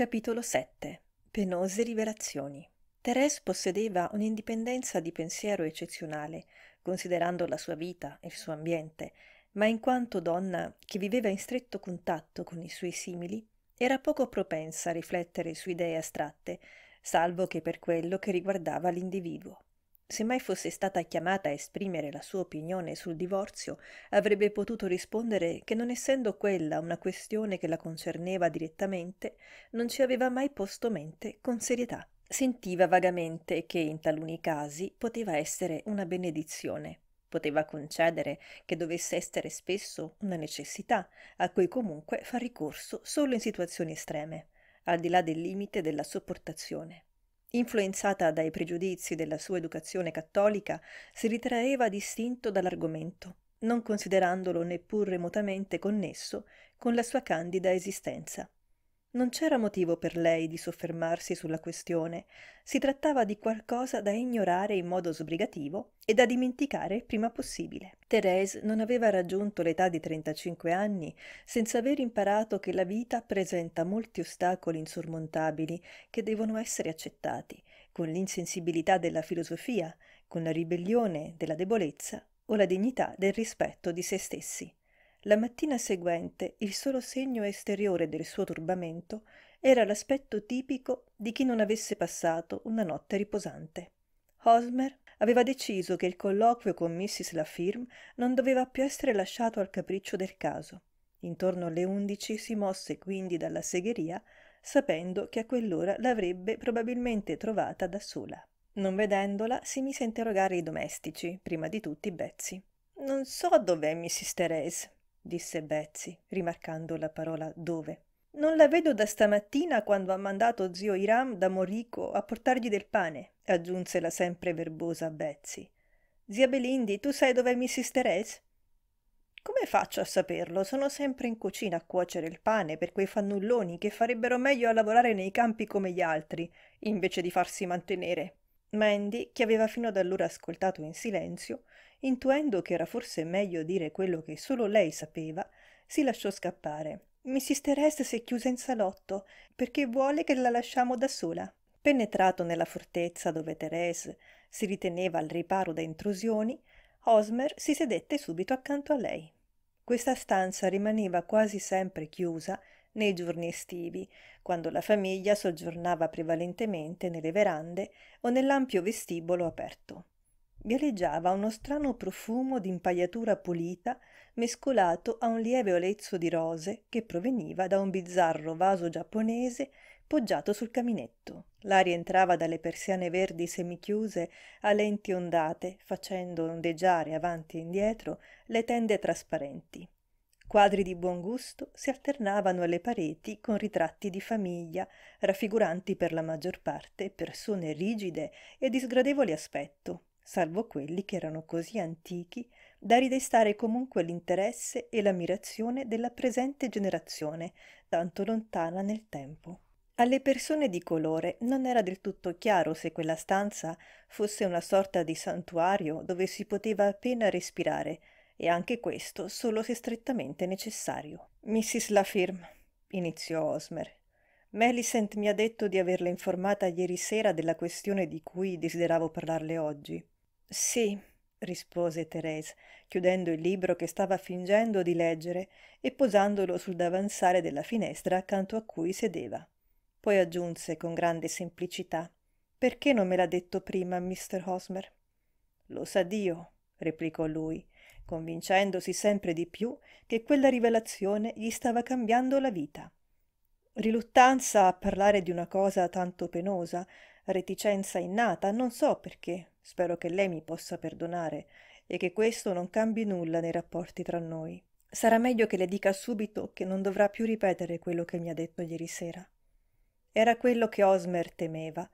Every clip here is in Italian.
Capitolo 7 Penose rivelazioni Thérèse possedeva un'indipendenza di pensiero eccezionale, considerando la sua vita e il suo ambiente, ma in quanto donna che viveva in stretto contatto con i suoi simili, era poco propensa a riflettere su idee astratte, salvo che per quello che riguardava l'individuo. Se mai fosse stata chiamata a esprimere la sua opinione sul divorzio, avrebbe potuto rispondere che non essendo quella una questione che la concerneva direttamente, non ci aveva mai posto mente con serietà. Sentiva vagamente che in taluni casi poteva essere una benedizione. Poteva concedere che dovesse essere spesso una necessità, a cui comunque fa ricorso solo in situazioni estreme, al di là del limite della sopportazione. Influenzata dai pregiudizi della sua educazione cattolica, si ritraeva distinto dall'argomento, non considerandolo neppur remotamente connesso con la sua candida esistenza. Non c'era motivo per lei di soffermarsi sulla questione, si trattava di qualcosa da ignorare in modo sbrigativo e da dimenticare il prima possibile. Thérèse non aveva raggiunto l'età di 35 anni senza aver imparato che la vita presenta molti ostacoli insormontabili che devono essere accettati, con l'insensibilità della filosofia, con la ribellione della debolezza o la dignità del rispetto di se stessi. La mattina seguente il solo segno esteriore del suo turbamento era l'aspetto tipico di chi non avesse passato una notte riposante. Hosmer aveva deciso che il colloquio con Mrs. Lafirme non doveva più essere lasciato al capriccio del caso. Intorno alle undici si mosse quindi dalla segheria, sapendo che a quell'ora l'avrebbe probabilmente trovata da sola. Non vedendola, si mise a interrogare i domestici, prima di tutti Betsy. Non so dov'è Mrs. Therese, disse Betsy, rimarcando la parola dove. Non la vedo da stamattina quando ha mandato zio Iram da Morico a portargli del pane, aggiunse la sempre verbosa Betsy. Zia Belindi, tu sai dov'è Mrs. Therese? Come faccio a saperlo? Sono sempre in cucina a cuocere il pane per quei fannulloni che farebbero meglio a lavorare nei campi come gli altri, invece di farsi mantenere. Mandy, che aveva fino ad allora ascoltato in silenzio, intuendo che era forse meglio dire quello che solo lei sapeva, si lasciò scappare. Mrs. Teresa si è chiusa in salotto perché vuole che la lasciamo da sola. Penetrato nella fortezza dove Therese si riteneva al riparo da intrusioni, Osmer si sedette subito accanto a lei. Questa stanza rimaneva quasi sempre chiusa nei giorni estivi, quando la famiglia soggiornava prevalentemente nelle verande o nell'ampio vestibolo aperto. Galleggiava uno strano profumo di impagliatura pulita mescolato a un lieve olezzo di rose che proveniva da un bizzarro vaso giapponese poggiato sul caminetto. L'aria entrava dalle persiane verdi semichiuse a lenti ondate, facendo ondeggiare avanti e indietro le tende trasparenti. Quadri di buon gusto si alternavano alle pareti con ritratti di famiglia, raffiguranti per la maggior parte persone rigide e di sgradevole aspetto, salvo quelli che erano così antichi da ridestare comunque l'interesse e l'ammirazione della presente generazione, tanto lontana nel tempo. Alle persone di colore non era del tutto chiaro se quella stanza fosse una sorta di santuario dove si poteva appena respirare, e anche questo solo se strettamente necessario. Mrs. Lafirme, iniziò Osmer, Melisent mi ha detto di averla informata ieri sera della questione di cui desideravo parlarle oggi. Sì, rispose Therese, chiudendo il libro che stava fingendo di leggere e posandolo sul davanzale della finestra accanto a cui sedeva. Poi aggiunse con grande semplicità Perché non me l'ha detto prima, mister Hosmer? Lo sa Dio, replicò lui, convincendosi sempre di più che quella rivelazione gli stava cambiando la vita. Riluttanza a parlare di una cosa tanto penosa, reticenza innata, non so perché, spero che lei mi possa perdonare e che questo non cambi nulla nei rapporti tra noi. Sarà meglio che le dica subito che non dovrà più ripetere quello che mi ha detto ieri sera. Era quello che Osmer temeva.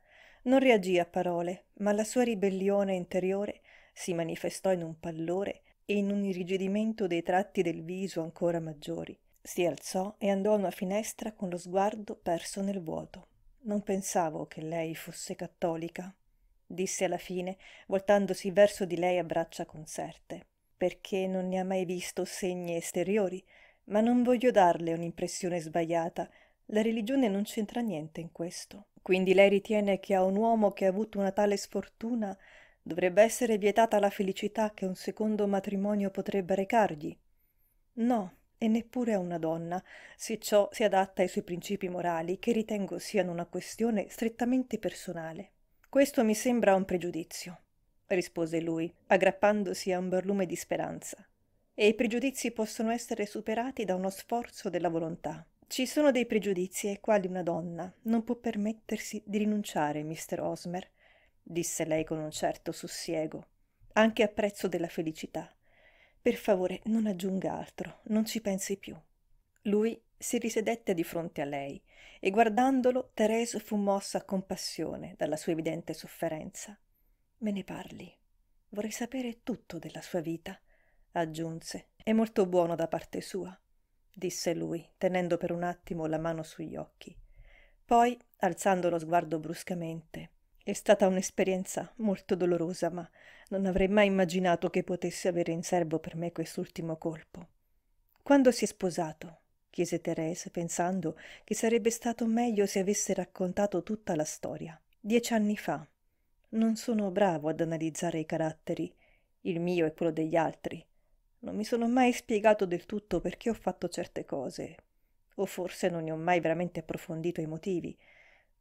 Non reagì a parole, ma la sua ribellione interiore si manifestò in un pallore e in un irrigidimento dei tratti del viso ancora maggiori. Si alzò e andò a una finestra con lo sguardo perso nel vuoto. Non pensavo che lei fosse cattolica, disse alla fine, voltandosi verso di lei a braccia conserte, perché non ne ha mai visto segni esteriori, ma non voglio darle un'impressione sbagliata. La religione non c'entra niente in questo. Quindi lei ritiene che a un uomo che ha avuto una tale sfortuna dovrebbe essere vietata la felicità che un secondo matrimonio potrebbe recargli? No, e neppure a una donna, se ciò si adatta ai suoi principi morali, che ritengo siano una questione strettamente personale. Questo mi sembra un pregiudizio, rispose lui, aggrappandosi a un barlume di speranza. E i pregiudizi possono essere superati da uno sforzo della volontà. Ci sono dei pregiudizi ai quali una donna non può permettersi di rinunciare, mister Osmer, disse lei con un certo sussiego, anche a prezzo della felicità. Per favore, non aggiunga altro, non ci pensi più. Lui si risedette di fronte a lei e guardandolo Tereso fu mossa a compassione dalla sua evidente sofferenza. Me ne parli. Vorrei sapere tutto della sua vita, aggiunse. È molto buono da parte sua, disse lui, tenendo per un attimo la mano sugli occhi. Poi, alzando lo sguardo bruscamente, è stata un'esperienza molto dolorosa, ma non avrei mai immaginato che potesse avere in serbo per me quest'ultimo colpo. Quando si è sposato? chiese Therese, pensando che sarebbe stato meglio se avesse raccontato tutta la storia. Dieci anni fa. Non sono bravo ad analizzare i caratteri, il mio e quello degli altri. Non mi sono mai spiegato del tutto perché ho fatto certe cose, o forse non ne ho mai veramente approfondito i motivi.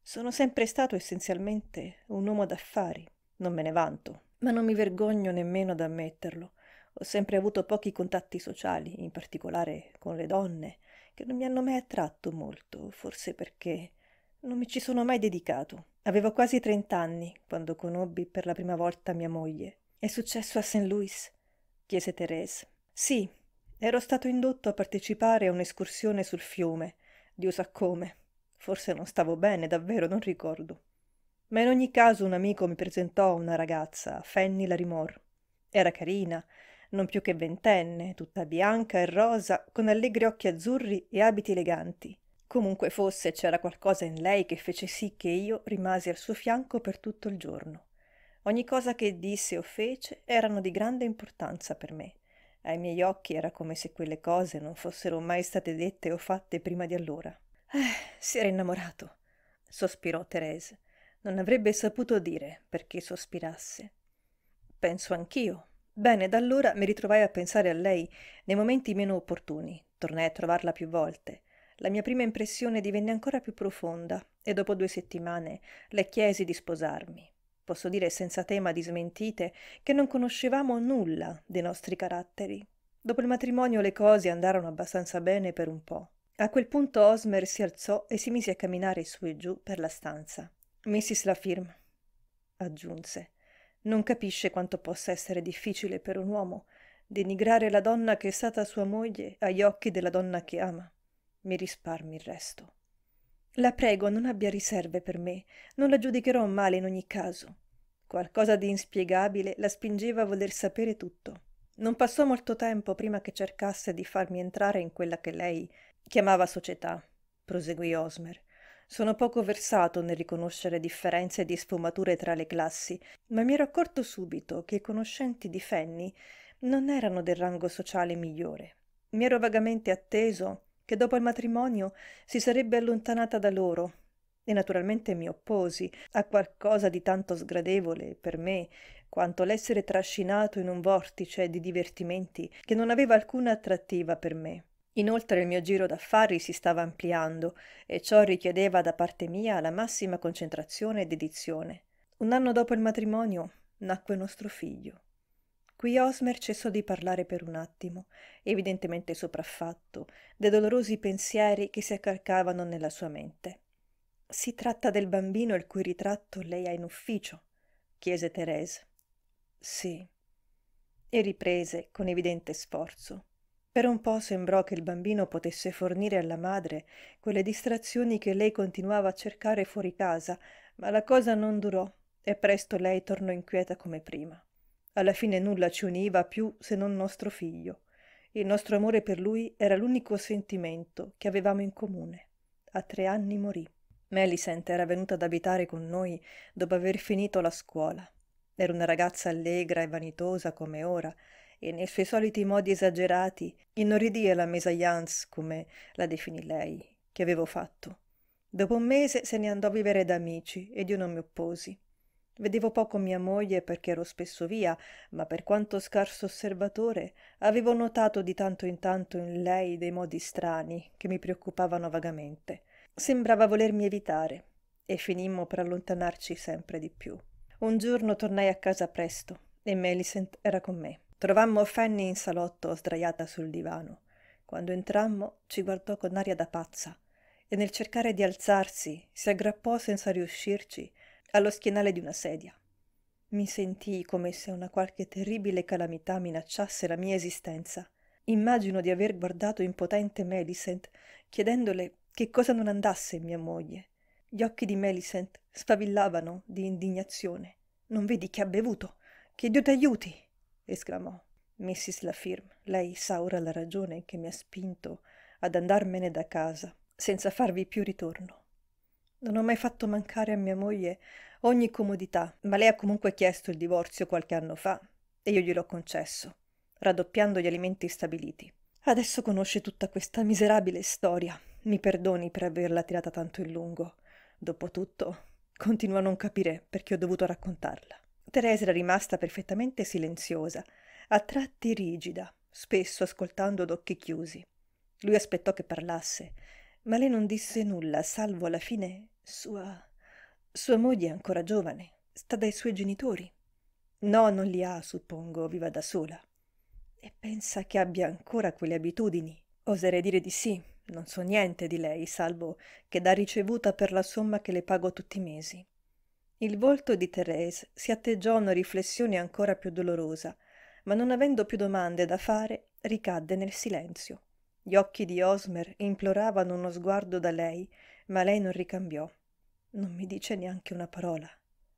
Sono sempre stato essenzialmente un uomo d'affari, non me ne vanto, ma non mi vergogno nemmeno ad ammetterlo. Ho sempre avuto pochi contatti sociali, in particolare con le donne, che non mi hanno mai attratto molto, forse perché non mi ci sono mai dedicato. Avevo quasi trent'anni quando conobbi per la prima volta mia moglie. È successo a St. Louis? chiese Therese. Sì, ero stato indotto a partecipare a un'escursione sul fiume, Dio sa come, Forse non stavo bene, davvero, non ricordo. Ma in ogni caso un amico mi presentò una ragazza, Fanny Larimore. Era carina, non più che ventenne, tutta bianca e rosa, con allegri occhi azzurri e abiti eleganti. Comunque fosse, c'era qualcosa in lei che fece sì che io rimasi al suo fianco per tutto il giorno. Ogni cosa che disse o fece erano di grande importanza per me. Ai miei occhi era come se quelle cose non fossero mai state dette o fatte prima di allora. Eh, si era innamorato, sospirò Therese. Non avrebbe saputo dire perché sospirasse. Penso anch'io. Bene, da allora mi ritrovai a pensare a lei nei momenti meno opportuni. Tornai a trovarla più volte. La mia prima impressione divenne ancora più profonda e dopo due settimane le chiesi di sposarmi. Posso dire senza tema di smentite che non conoscevamo nulla dei nostri caratteri. Dopo il matrimonio le cose andarono abbastanza bene per un po'. A quel punto Osmer si alzò e si mise a camminare su e giù per la stanza. Mrs. La aggiunse, non capisce quanto possa essere difficile per un uomo denigrare la donna che è stata sua moglie agli occhi della donna che ama. Mi risparmi il resto. La prego non abbia riserve per me, non la giudicherò male in ogni caso. Qualcosa di inspiegabile la spingeva a voler sapere tutto. Non passò molto tempo prima che cercasse di farmi entrare in quella che lei Chiamava società, proseguì Osmer. Sono poco versato nel riconoscere differenze di sfumature tra le classi, ma mi ero accorto subito che i conoscenti di Fanny non erano del rango sociale migliore. Mi ero vagamente atteso che dopo il matrimonio si sarebbe allontanata da loro e naturalmente mi opposi a qualcosa di tanto sgradevole per me quanto l'essere trascinato in un vortice di divertimenti che non aveva alcuna attrattiva per me. Inoltre il mio giro d'affari si stava ampliando e ciò richiedeva da parte mia la massima concentrazione e dedizione. Un anno dopo il matrimonio nacque nostro figlio. Qui Osmer cessò di parlare per un attimo, evidentemente sopraffatto dai dolorosi pensieri che si accalcavano nella sua mente. Si tratta del bambino il cui ritratto lei ha in ufficio? chiese Therese. Sì. E riprese con evidente sforzo. Per un po' sembrò che il bambino potesse fornire alla madre quelle distrazioni che lei continuava a cercare fuori casa, ma la cosa non durò e presto lei tornò inquieta come prima. Alla fine nulla ci univa più se non nostro figlio. Il nostro amore per lui era l'unico sentimento che avevamo in comune. A tre anni morì. Millicent era venuta ad abitare con noi dopo aver finito la scuola. Era una ragazza allegra e vanitosa come ora, e nei suoi soliti modi esagerati inorridì la mésalliance, come la definì lei, che avevo fatto. Dopo un mese se ne andò a vivere da amici ed io non mi opposi. Vedevo poco mia moglie perché ero spesso via, ma per quanto scarso osservatore avevo notato di tanto in tanto in lei dei modi strani che mi preoccupavano vagamente. Sembrava volermi evitare e finimmo per allontanarci sempre di più. Un giorno tornai a casa presto e Millicent era con me. Trovammo Fanny in salotto sdraiata sul divano. Quando entrammo ci guardò con aria da pazza e nel cercare di alzarsi si aggrappò senza riuscirci allo schienale di una sedia. Mi sentii come se una qualche terribile calamità minacciasse la mia esistenza. Immagino di aver guardato impotente Melisent chiedendole che cosa non andasse in mia moglie. Gli occhi di Melisent sfavillavano di indignazione. Non vedi che ha bevuto? Che Dio ti aiuti! esclamò. Mrs. Lafirme, lei sa ora la ragione che mi ha spinto ad andarmene da casa senza farvi più ritorno. Non ho mai fatto mancare a mia moglie ogni comodità, ma lei ha comunque chiesto il divorzio qualche anno fa e io gliel'ho concesso, raddoppiando gli alimenti stabiliti. Adesso conosce tutta questa miserabile storia. Mi perdoni per averla tirata tanto in lungo. Dopotutto, continua a non capire perché ho dovuto raccontarla. Teresa era rimasta perfettamente silenziosa, a tratti rigida, spesso ascoltando ad occhi chiusi. Lui aspettò che parlasse, ma lei non disse nulla, salvo alla fine sua... sua moglie è ancora giovane, sta dai suoi genitori. No, non li ha, suppongo, viva da sola. E pensa che abbia ancora quelle abitudini. Oserei dire di sì, non so niente di lei, salvo che l'ha ricevuta per la somma che le pago tutti i mesi. Il volto di Thérèse si atteggiò a una riflessione ancora più dolorosa, ma non avendo più domande da fare, ricadde nel silenzio. Gli occhi di Osmer imploravano uno sguardo da lei, ma lei non ricambiò. Non mi dice neanche una parola,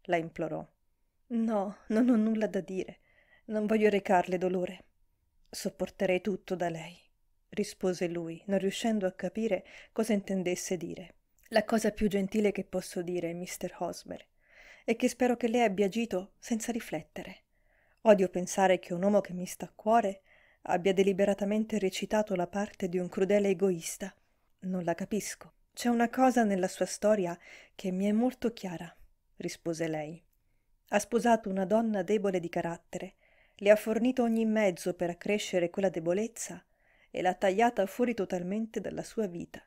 la implorò. No, non ho nulla da dire. Non voglio recarle dolore. Sopporterei tutto da lei, rispose lui, non riuscendo a capire cosa intendesse dire. La cosa più gentile che posso dire, mister Osmer, e che spero che lei abbia agito senza riflettere. Odio pensare che un uomo che mi sta a cuore abbia deliberatamente recitato la parte di un crudele egoista. Non la capisco. C'è una cosa nella sua storia che mi è molto chiara, rispose lei. Ha sposato una donna debole di carattere, le ha fornito ogni mezzo per accrescere quella debolezza e l'ha tagliata fuori totalmente dalla sua vita.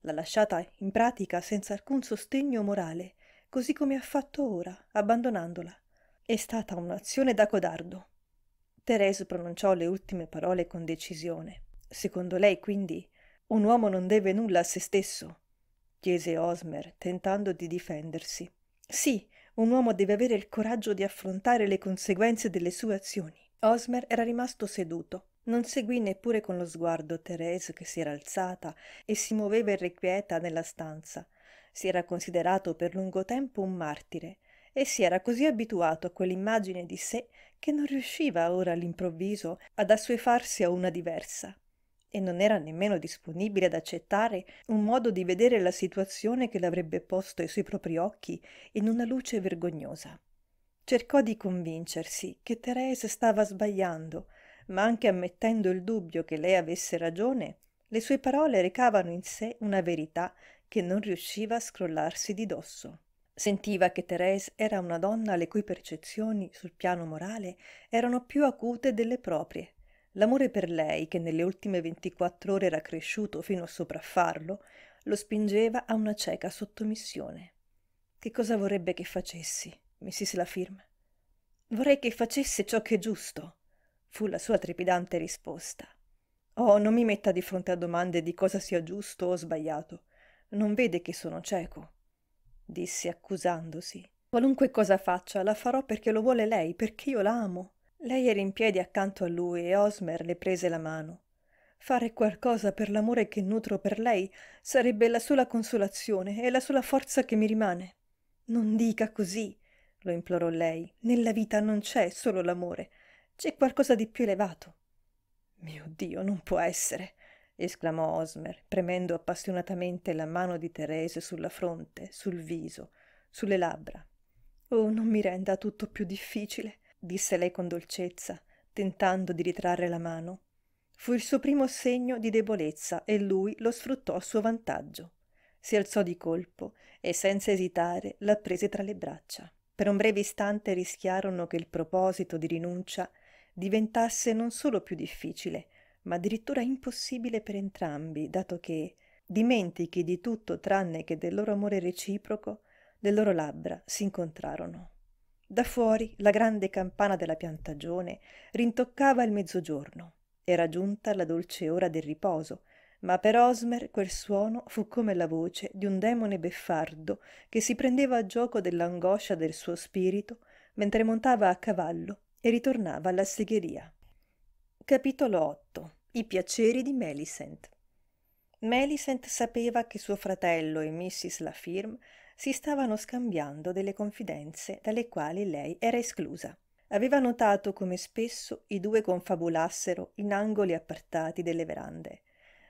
L'ha lasciata in pratica senza alcun sostegno morale così come ha fatto ora, abbandonandola. È stata un'azione da codardo. Teresa pronunciò le ultime parole con decisione. Secondo lei, quindi, un uomo non deve nulla a se stesso? chiese Osmer, tentando di difendersi. Sì, un uomo deve avere il coraggio di affrontare le conseguenze delle sue azioni. Osmer era rimasto seduto. Non seguì neppure con lo sguardo Therese che si era alzata e si muoveva irrequieta nella stanza, si era considerato per lungo tempo un martire e si era così abituato a quell'immagine di sé che non riusciva ora all'improvviso ad assuefarsi a una diversa e non era nemmeno disponibile ad accettare un modo di vedere la situazione che l'avrebbe posto ai suoi propri occhi in una luce vergognosa. Cercò di convincersi che Therese stava sbagliando, ma anche ammettendo il dubbio che lei avesse ragione, le sue parole recavano in sé una verità che non riusciva a scrollarsi di dosso. Sentiva che Thérèse era una donna le cui percezioni sul piano morale erano più acute delle proprie. L'amore per lei, che nelle ultime 24 ore era cresciuto fino a sopraffarlo, lo spingeva a una cieca sottomissione. Che cosa vorrebbe che facessi, Mrs. La Firme? Vorrei che facesse ciò che è giusto, fu la sua trepidante risposta. Oh, non mi metta di fronte a domande di cosa sia giusto o sbagliato non vede che sono cieco, disse accusandosi. Qualunque cosa faccia, la farò perché lo vuole lei, perché io la amo. Lei era in piedi accanto a lui e Osmer le prese la mano. Fare qualcosa per l'amore che nutro per lei sarebbe la sola consolazione e la sola forza che mi rimane. Non dica così, lo implorò lei. Nella vita non c'è solo l'amore, c'è qualcosa di più elevato. Mio Dio, non può essere esclamò Osmer, premendo appassionatamente la mano di Terese sulla fronte, sul viso, sulle labbra. Oh, non mi renda tutto più difficile, disse lei con dolcezza, tentando di ritrarre la mano. Fu il suo primo segno di debolezza e lui lo sfruttò a suo vantaggio. Si alzò di colpo e senza esitare la prese tra le braccia. Per un breve istante rischiarono che il proposito di rinuncia diventasse non solo più difficile, ma addirittura impossibile per entrambi, dato che dimentichi di tutto tranne che del loro amore reciproco, le loro labbra si incontrarono. Da fuori la grande campana della piantagione rintoccava il mezzogiorno. Era giunta la dolce ora del riposo, ma per Osmer quel suono fu come la voce di un demone beffardo che si prendeva a gioco dell'angoscia del suo spirito mentre montava a cavallo e ritornava alla segheria. Capitolo 8 I piaceri di Melisent Melisent sapeva che suo fratello e Mrs. Lafirme si stavano scambiando delle confidenze dalle quali lei era esclusa. Aveva notato come spesso i due confabulassero in angoli appartati delle verande.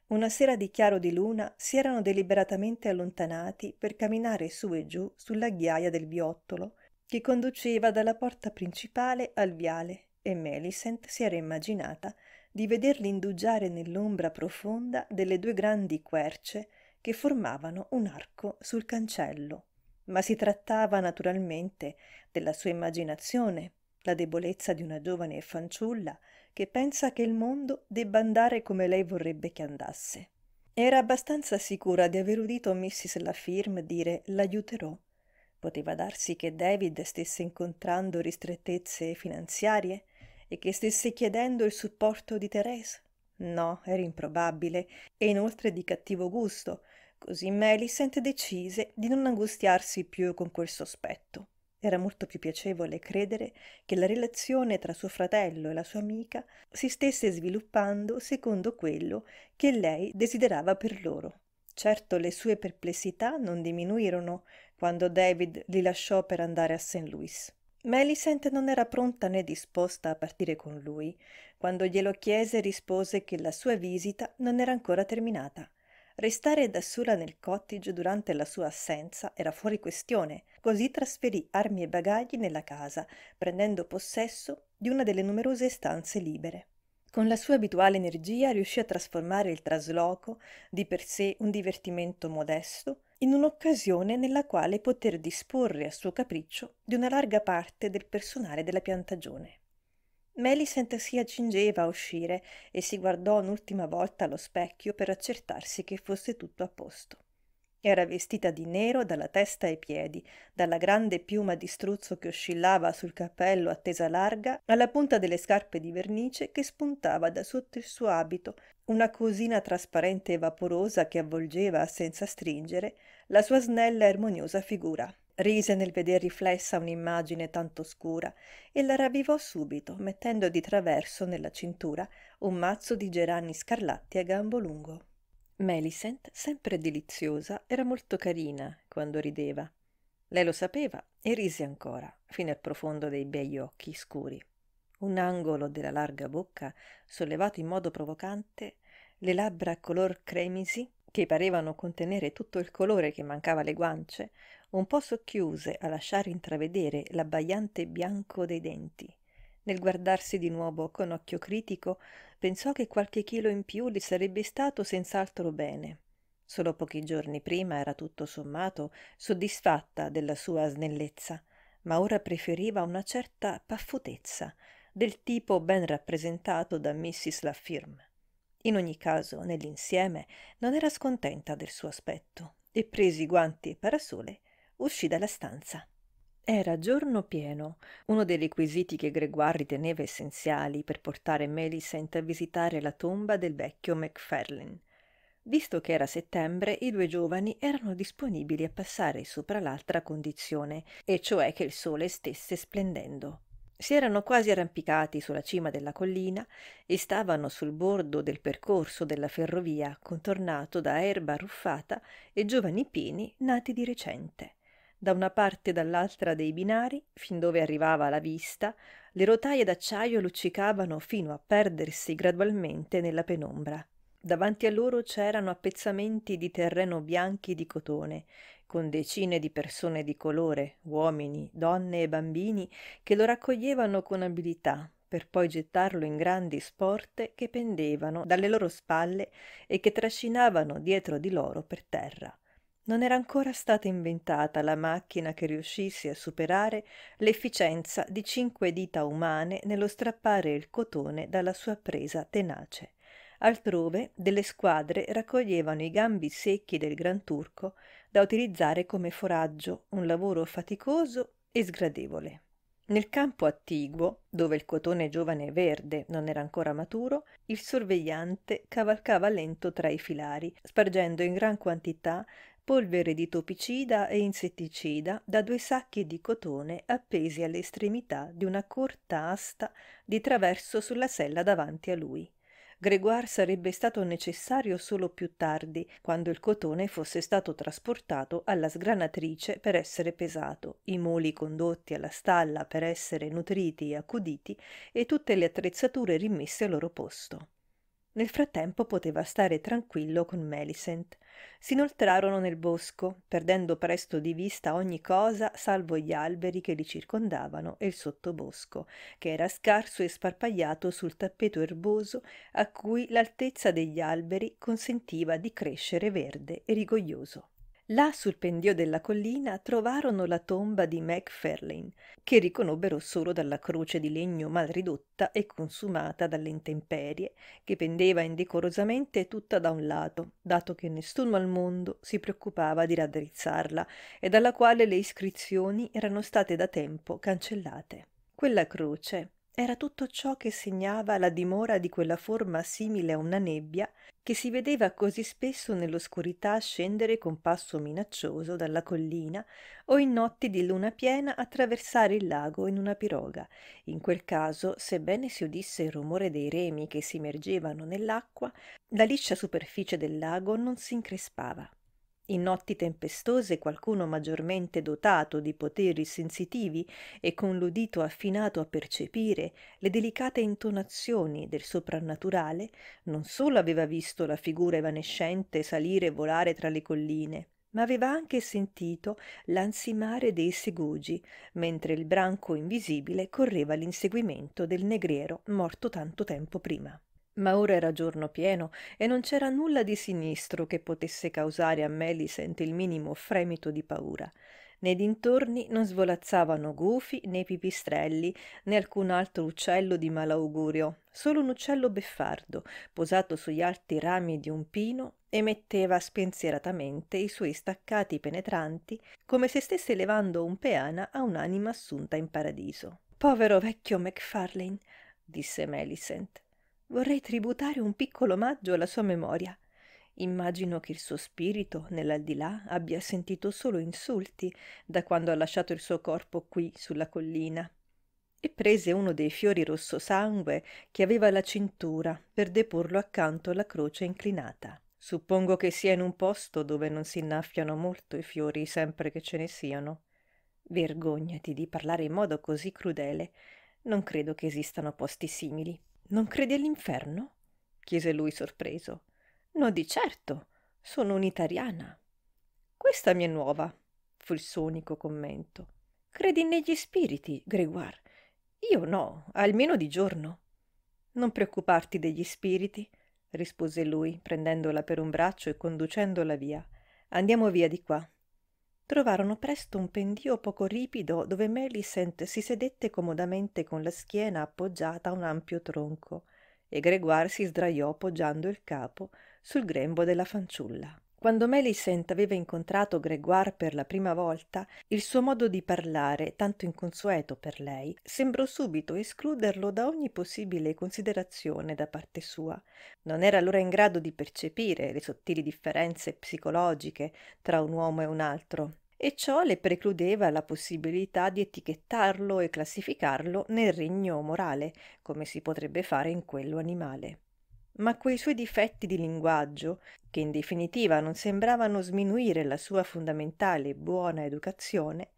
Una sera di chiaro di luna si erano deliberatamente allontanati per camminare su e giù sulla ghiaia del viottolo che conduceva dalla porta principale al viale e Melisent si era immaginata di vederli indugiare nell'ombra profonda delle due grandi querce che formavano un arco sul cancello. Ma si trattava naturalmente della sua immaginazione, la debolezza di una giovane fanciulla che pensa che il mondo debba andare come lei vorrebbe che andasse. Era abbastanza sicura di aver udito Mrs. Lafirme dire l'aiuterò. Poteva darsi che David stesse incontrando ristrettezze finanziarie, e che stesse chiedendo il supporto di Teresa? No, era improbabile e inoltre di cattivo gusto, così Meli decise di non angustiarsi più con quel sospetto. Era molto più piacevole credere che la relazione tra suo fratello e la sua amica si stesse sviluppando secondo quello che lei desiderava per loro. Certo le sue perplessità non diminuirono quando David li lasciò per andare a St. Louis. Melisent non era pronta né disposta a partire con lui. Quando glielo chiese rispose che la sua visita non era ancora terminata. Restare da sola nel cottage durante la sua assenza era fuori questione, così trasferì armi e bagagli nella casa, prendendo possesso di una delle numerose stanze libere. Con la sua abituale energia riuscì a trasformare il trasloco, di per sé un divertimento modesto, in un'occasione nella quale poter disporre a suo capriccio di una larga parte del personale della piantagione. Melisent si accingeva a uscire e si guardò un'ultima volta allo specchio per accertarsi che fosse tutto a posto. Era vestita di nero dalla testa ai piedi, dalla grande piuma di struzzo che oscillava sul cappello a tesa larga alla punta delle scarpe di vernice che spuntava da sotto il suo abito, una cosina trasparente e vaporosa che avvolgeva, senza stringere, la sua snella e armoniosa figura. Rise nel veder riflessa un'immagine tanto scura e la ravvivò subito, mettendo di traverso nella cintura un mazzo di gerani scarlatti a gambo lungo. Melisent, sempre deliziosa, era molto carina quando rideva. Lei lo sapeva e rise ancora, fino al profondo dei bei occhi scuri. Un angolo della larga bocca, sollevato in modo provocante, le labbra color cremisi, che parevano contenere tutto il colore che mancava alle guance, un po' socchiuse a lasciare intravedere l'abbaiante bianco dei denti, nel guardarsi di nuovo con occhio critico, pensò che qualche chilo in più gli sarebbe stato senz'altro bene. Solo pochi giorni prima era tutto sommato soddisfatta della sua snellezza, ma ora preferiva una certa paffutezza, del tipo ben rappresentato da Mrs. Lafirme. In ogni caso, nell'insieme, non era scontenta del suo aspetto e presi guanti e parasole, uscì dalla stanza. Era giorno pieno, uno dei requisiti che Gregoire riteneva essenziali per portare Millicent a visitare la tomba del vecchio Macfarlane. Visto che era settembre, i due giovani erano disponibili a passare sopra l'altra condizione, e cioè che il sole stesse splendendo. Si erano quasi arrampicati sulla cima della collina e stavano sul bordo del percorso della ferrovia contornato da erba arruffata e giovani pini nati di recente da una parte e dall'altra dei binari, fin dove arrivava la vista, le rotaie d'acciaio luccicavano fino a perdersi gradualmente nella penombra. Davanti a loro c'erano appezzamenti di terreno bianchi di cotone, con decine di persone di colore, uomini, donne e bambini, che lo raccoglievano con abilità, per poi gettarlo in grandi sporte che pendevano dalle loro spalle e che trascinavano dietro di loro per terra. Non era ancora stata inventata la macchina che riuscisse a superare l'efficienza di cinque dita umane nello strappare il cotone dalla sua presa tenace. Altrove delle squadre raccoglievano i gambi secchi del Gran Turco da utilizzare come foraggio, un lavoro faticoso e sgradevole. Nel campo attiguo, dove il cotone giovane e verde non era ancora maturo, il sorvegliante cavalcava lento tra i filari, spargendo in gran quantità polvere di topicida e insetticida da due sacchi di cotone appesi alle estremità di una corta asta di traverso sulla sella davanti a lui. Gregoire sarebbe stato necessario solo più tardi, quando il cotone fosse stato trasportato alla sgranatrice per essere pesato, i muli condotti alla stalla per essere nutriti e accuditi e tutte le attrezzature rimesse al loro posto. Nel frattempo poteva stare tranquillo con Millicent si inoltrarono nel bosco, perdendo presto di vista ogni cosa salvo gli alberi che li circondavano e il sottobosco, che era scarso e sparpagliato sul tappeto erboso a cui l'altezza degli alberi consentiva di crescere verde e rigoglioso. Là sul pendio della collina trovarono la tomba di Macfarlane, che riconobbero solo dalla croce di legno mal ridotta e consumata dalle intemperie, che pendeva indecorosamente tutta da un lato, dato che nessuno al mondo si preoccupava di raddrizzarla e dalla quale le iscrizioni erano state da tempo cancellate. Quella croce era tutto ciò che segnava la dimora di quella forma simile a una nebbia che si vedeva così spesso nell'oscurità scendere con passo minaccioso dalla collina o in notti di luna piena attraversare il lago in una piroga. In quel caso, sebbene si udisse il rumore dei remi che si immergevano nell'acqua, la liscia superficie del lago non si increspava. In notti tempestose qualcuno maggiormente dotato di poteri sensitivi e con l'udito affinato a percepire le delicate intonazioni del soprannaturale, non solo aveva visto la figura evanescente salire e volare tra le colline, ma aveva anche sentito l'ansimare dei segugi, mentre il branco invisibile correva all'inseguimento del negriero morto tanto tempo prima. Ma ora era giorno pieno e non c'era nulla di sinistro che potesse causare a Melisent il minimo fremito di paura. Nei dintorni non svolazzavano gufi né pipistrelli né alcun altro uccello di malaugurio, solo un uccello beffardo, posato sugli alti rami di un pino, emetteva spensieratamente i suoi staccati penetranti, come se stesse levando un peana a un'anima assunta in paradiso. Povero vecchio Macfarlane, disse Melisent vorrei tributare un piccolo omaggio alla sua memoria. Immagino che il suo spirito, nell'aldilà, abbia sentito solo insulti da quando ha lasciato il suo corpo qui sulla collina. E prese uno dei fiori rosso sangue che aveva alla cintura per deporlo accanto alla croce inclinata. Suppongo che sia in un posto dove non si innaffiano molto i fiori sempre che ce ne siano. Vergognati di parlare in modo così crudele. Non credo che esistano posti simili. Non credi all'inferno? chiese lui sorpreso. No, di certo, sono un'italiana. Questa mi è nuova, fu il suo unico commento. Credi negli spiriti, Gregoire? Io no, almeno di giorno. Non preoccuparti degli spiriti, rispose lui, prendendola per un braccio e conducendola via. Andiamo via di qua trovarono presto un pendio poco ripido dove Melisent si sedette comodamente con la schiena appoggiata a un ampio tronco e Gregoire si sdraiò poggiando il capo sul grembo della fanciulla. Quando Melisent aveva incontrato Gregoire per la prima volta, il suo modo di parlare, tanto inconsueto per lei, sembrò subito escluderlo da ogni possibile considerazione da parte sua. Non era allora in grado di percepire le sottili differenze psicologiche tra un uomo e un altro, e ciò le precludeva la possibilità di etichettarlo e classificarlo nel regno morale, come si potrebbe fare in quello animale. Ma quei suoi difetti di linguaggio, che in definitiva non sembravano sminuire la sua fondamentale buona educazione,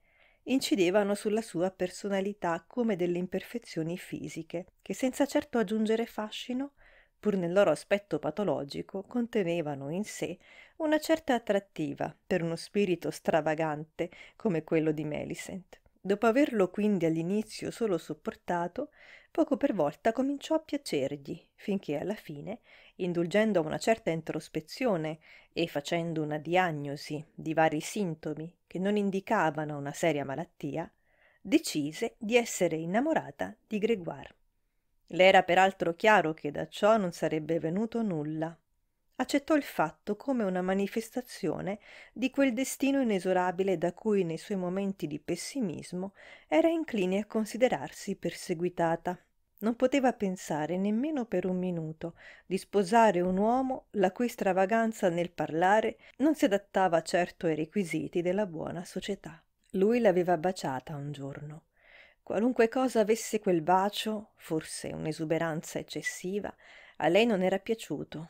incidevano sulla sua personalità come delle imperfezioni fisiche, che senza certo aggiungere fascino, pur nel loro aspetto patologico, contenevano in sé una certa attrattiva per uno spirito stravagante come quello di Melisent. Dopo averlo quindi all'inizio solo sopportato, poco per volta cominciò a piacergli, finché alla fine, indulgendo a una certa introspezione e facendo una diagnosi di vari sintomi che non indicavano una seria malattia, decise di essere innamorata di Gregoire. Le era peraltro chiaro che da ciò non sarebbe venuto nulla, accettò il fatto come una manifestazione di quel destino inesorabile da cui nei suoi momenti di pessimismo era incline a considerarsi perseguitata. Non poteva pensare nemmeno per un minuto di sposare un uomo la cui stravaganza nel parlare non si adattava certo ai requisiti della buona società. Lui l'aveva baciata un giorno. Qualunque cosa avesse quel bacio, forse un'esuberanza eccessiva, a lei non era piaciuto,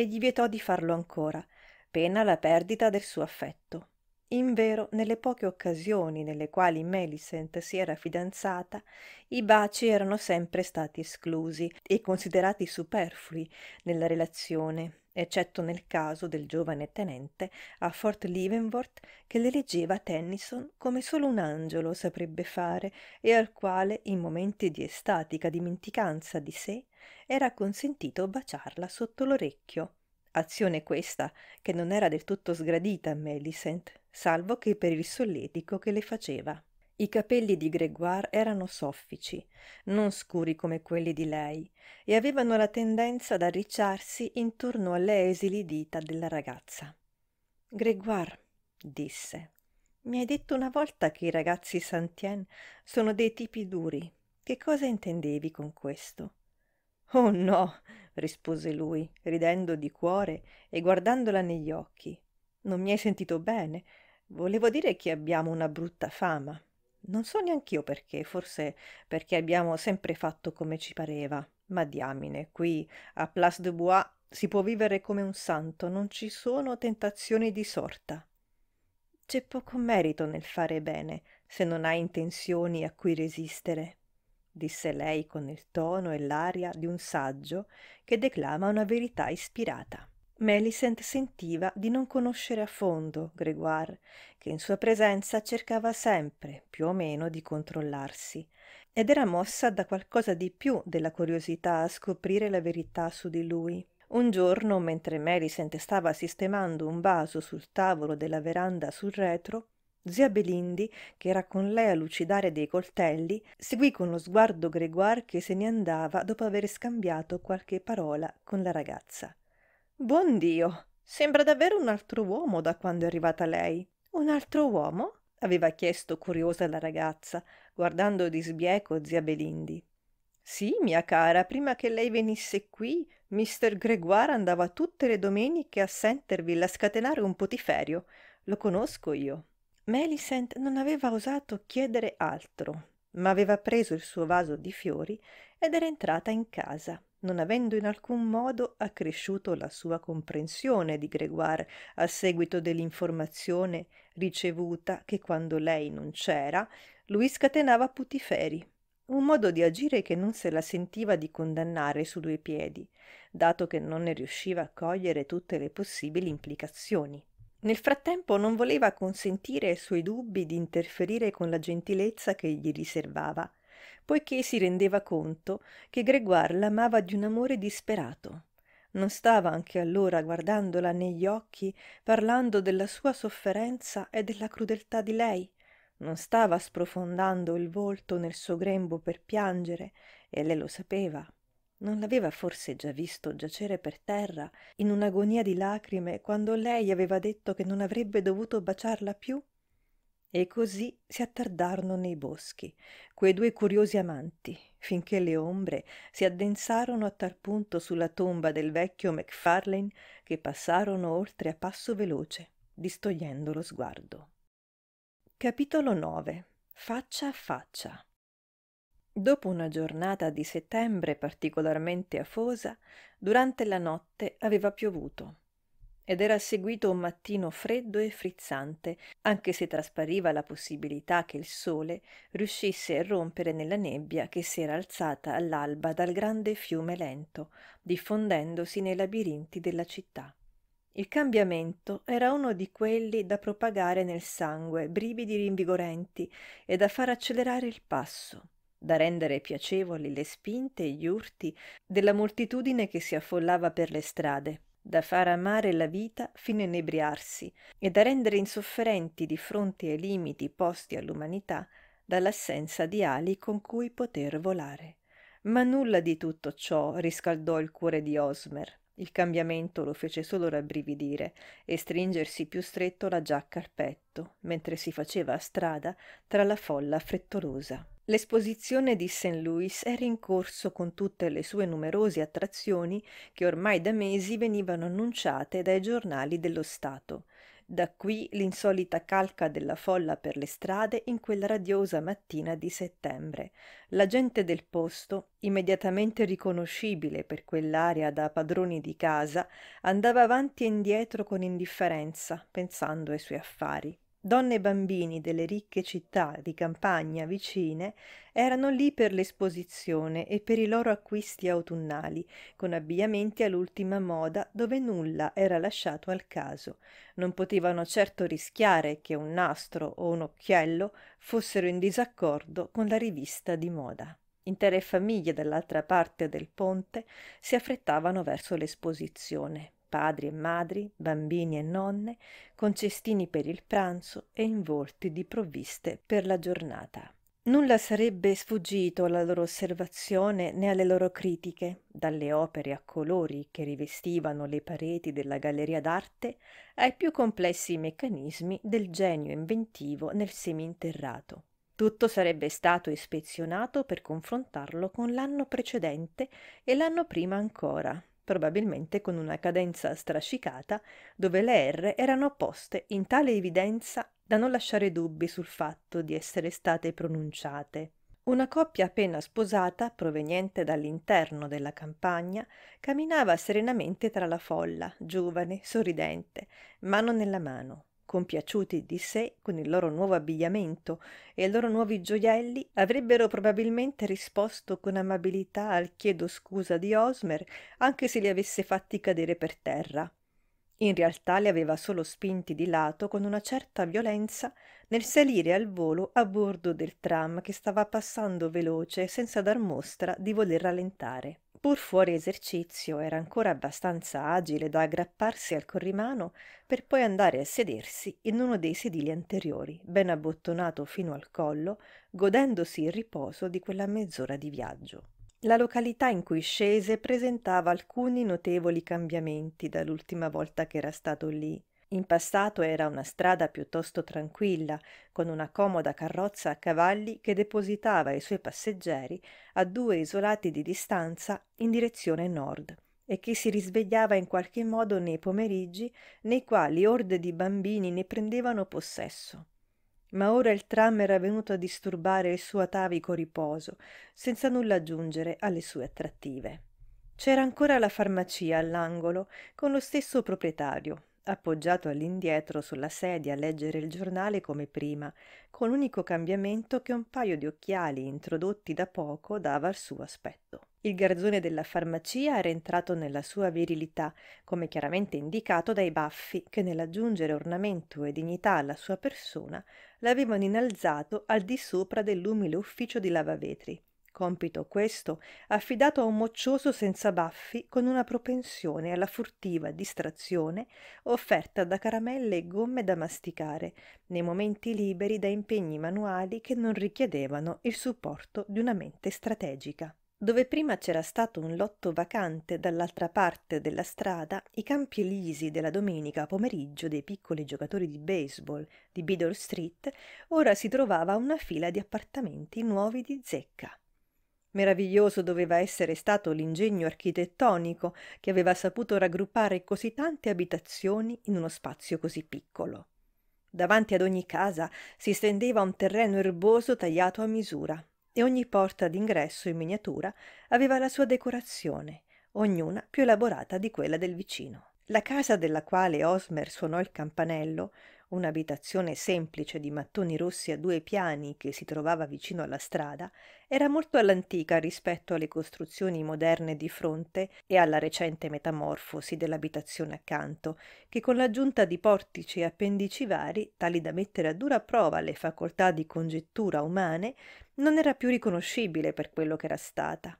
e gli vietò di farlo ancora, pena la perdita del suo affetto. Invero, nelle poche occasioni nelle quali Millicent si era fidanzata, i baci erano sempre stati esclusi e considerati superflui nella relazione, eccetto nel caso del giovane tenente a Fort Leavenworth che le leggeva Tennyson come solo un angelo saprebbe fare e al quale in momenti di estatica dimenticanza di sé era consentito baciarla sotto l'orecchio. Azione questa che non era del tutto sgradita a Millicent, salvo che per il solletico che le faceva. I capelli di Gregoire erano soffici, non scuri come quelli di lei, e avevano la tendenza ad arricciarsi intorno alle esili dita della ragazza. Gregoire, disse, mi hai detto una volta che i ragazzi Santien sono dei tipi duri. Che cosa intendevi con questo? Oh no, rispose lui, ridendo di cuore e guardandola negli occhi. Non mi hai sentito bene. Volevo dire che abbiamo una brutta fama. Non so neanch'io perché, forse perché abbiamo sempre fatto come ci pareva. Ma diamine, qui a Place de Bois si può vivere come un santo, non ci sono tentazioni di sorta. C'è poco merito nel fare bene, se non hai intenzioni a cui resistere, disse lei con il tono e l'aria di un saggio che declama una verità ispirata. Millicent sentiva di non conoscere a fondo Gregoire, che in sua presenza cercava sempre, più o meno, di controllarsi, ed era mossa da qualcosa di più della curiosità a scoprire la verità su di lui. Un giorno, mentre Millicent stava sistemando un vaso sul tavolo della veranda sul retro, Zia Belindi, che era con lei a lucidare dei coltelli, seguì con lo sguardo Gregoire che se ne andava dopo aver scambiato qualche parola con la ragazza. Buon Dio! Sembra davvero un altro uomo da quando è arrivata lei. Un altro uomo? aveva chiesto curiosa la ragazza, guardando di sbieco zia Belindi. Sì, mia cara, prima che lei venisse qui, mister Gregoire andava tutte le domeniche a Centerville a scatenare un potiferio. Lo conosco io. Millicent non aveva osato chiedere altro, ma aveva preso il suo vaso di fiori ed era entrata in casa non avendo in alcun modo accresciuto la sua comprensione di Gregoire a seguito dell'informazione ricevuta che quando lei non c'era lui scatenava putiferi, un modo di agire che non se la sentiva di condannare su due piedi, dato che non ne riusciva a cogliere tutte le possibili implicazioni. Nel frattempo non voleva consentire ai suoi dubbi di interferire con la gentilezza che gli riservava poiché si rendeva conto che Gregoire l'amava di un amore disperato. Non stava anche allora guardandola negli occhi, parlando della sua sofferenza e della crudeltà di lei, non stava sprofondando il volto nel suo grembo per piangere, e lei lo sapeva. Non l'aveva forse già visto giacere per terra, in un'agonia di lacrime, quando lei aveva detto che non avrebbe dovuto baciarla più? E così si attardarono nei boschi, quei due curiosi amanti, finché le ombre si addensarono a tal punto sulla tomba del vecchio Macfarlane che passarono oltre a passo veloce, distogliendo lo sguardo. Capitolo 9 Faccia a faccia Dopo una giornata di settembre particolarmente afosa, durante la notte aveva piovuto ed era seguito un mattino freddo e frizzante, anche se traspariva la possibilità che il sole riuscisse a rompere nella nebbia che si era alzata all'alba dal grande fiume lento, diffondendosi nei labirinti della città. Il cambiamento era uno di quelli da propagare nel sangue brividi rinvigorenti e da far accelerare il passo, da rendere piacevoli le spinte e gli urti della moltitudine che si affollava per le strade, da far amare la vita fino a inebriarsi e da rendere insofferenti di fronte ai limiti posti all'umanità dall'assenza di ali con cui poter volare. Ma nulla di tutto ciò riscaldò il cuore di Osmer. Il cambiamento lo fece solo rabbrividire e stringersi più stretto la giacca al petto, mentre si faceva strada tra la folla frettolosa. L'esposizione di St. Louis era in corso con tutte le sue numerose attrazioni che ormai da mesi venivano annunciate dai giornali dello Stato. Da qui l'insolita calca della folla per le strade in quella radiosa mattina di settembre. La gente del posto, immediatamente riconoscibile per quell'aria da padroni di casa, andava avanti e indietro con indifferenza, pensando ai suoi affari. Donne e bambini delle ricche città di campagna vicine erano lì per l'esposizione e per i loro acquisti autunnali, con abbigliamenti all'ultima moda dove nulla era lasciato al caso. Non potevano certo rischiare che un nastro o un occhiello fossero in disaccordo con la rivista di moda. Intere famiglie dall'altra parte del ponte si affrettavano verso l'esposizione padri e madri, bambini e nonne, con cestini per il pranzo e involti di provviste per la giornata. Nulla sarebbe sfuggito alla loro osservazione né alle loro critiche, dalle opere a colori che rivestivano le pareti della galleria d'arte ai più complessi meccanismi del genio inventivo nel seminterrato. Tutto sarebbe stato ispezionato per confrontarlo con l'anno precedente e l'anno prima ancora, probabilmente con una cadenza strascicata, dove le R erano poste in tale evidenza da non lasciare dubbi sul fatto di essere state pronunciate. Una coppia appena sposata, proveniente dall'interno della campagna, camminava serenamente tra la folla, giovane, sorridente, mano nella mano compiaciuti di sé con il loro nuovo abbigliamento e i loro nuovi gioielli, avrebbero probabilmente risposto con amabilità al chiedo scusa di Osmer, anche se li avesse fatti cadere per terra. In realtà li aveva solo spinti di lato con una certa violenza nel salire al volo a bordo del tram che stava passando veloce senza dar mostra di voler rallentare. Pur fuori esercizio, era ancora abbastanza agile da aggrapparsi al corrimano per poi andare a sedersi in uno dei sedili anteriori, ben abbottonato fino al collo, godendosi il riposo di quella mezz'ora di viaggio. La località in cui scese presentava alcuni notevoli cambiamenti dall'ultima volta che era stato lì in passato era una strada piuttosto tranquilla, con una comoda carrozza a cavalli che depositava i suoi passeggeri a due isolati di distanza in direzione nord e che si risvegliava in qualche modo nei pomeriggi nei quali orde di bambini ne prendevano possesso. Ma ora il tram era venuto a disturbare il suo atavico riposo, senza nulla aggiungere alle sue attrattive. C'era ancora la farmacia all'angolo, con lo stesso proprietario, appoggiato all'indietro sulla sedia a leggere il giornale come prima, con l'unico cambiamento che un paio di occhiali introdotti da poco dava al suo aspetto. Il garzone della farmacia era entrato nella sua virilità, come chiaramente indicato dai baffi che nell'aggiungere ornamento e dignità alla sua persona l'avevano innalzato al di sopra dell'umile ufficio di lavavetri Compito questo affidato a un moccioso senza baffi con una propensione alla furtiva distrazione offerta da caramelle e gomme da masticare nei momenti liberi da impegni manuali che non richiedevano il supporto di una mente strategica. Dove prima c'era stato un lotto vacante dall'altra parte della strada, i campi elisi della domenica pomeriggio dei piccoli giocatori di baseball di Beadle Street, ora si trovava una fila di appartamenti nuovi di zecca. Meraviglioso doveva essere stato l'ingegno architettonico che aveva saputo raggruppare così tante abitazioni in uno spazio così piccolo. Davanti ad ogni casa si stendeva un terreno erboso tagliato a misura e ogni porta d'ingresso in miniatura aveva la sua decorazione, ognuna più elaborata di quella del vicino. La casa della quale Osmer suonò il campanello un'abitazione semplice di mattoni rossi a due piani che si trovava vicino alla strada, era molto all'antica rispetto alle costruzioni moderne di fronte e alla recente metamorfosi dell'abitazione accanto, che con l'aggiunta di portici e appendici vari, tali da mettere a dura prova le facoltà di congettura umane, non era più riconoscibile per quello che era stata.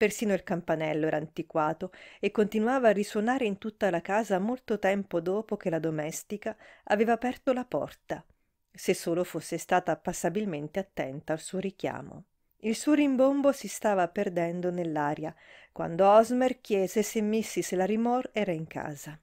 Persino il campanello era antiquato e continuava a risuonare in tutta la casa molto tempo dopo che la domestica aveva aperto la porta, se solo fosse stata passabilmente attenta al suo richiamo. Il suo rimbombo si stava perdendo nell'aria quando Osmer chiese se Mrs. Larimore era in casa.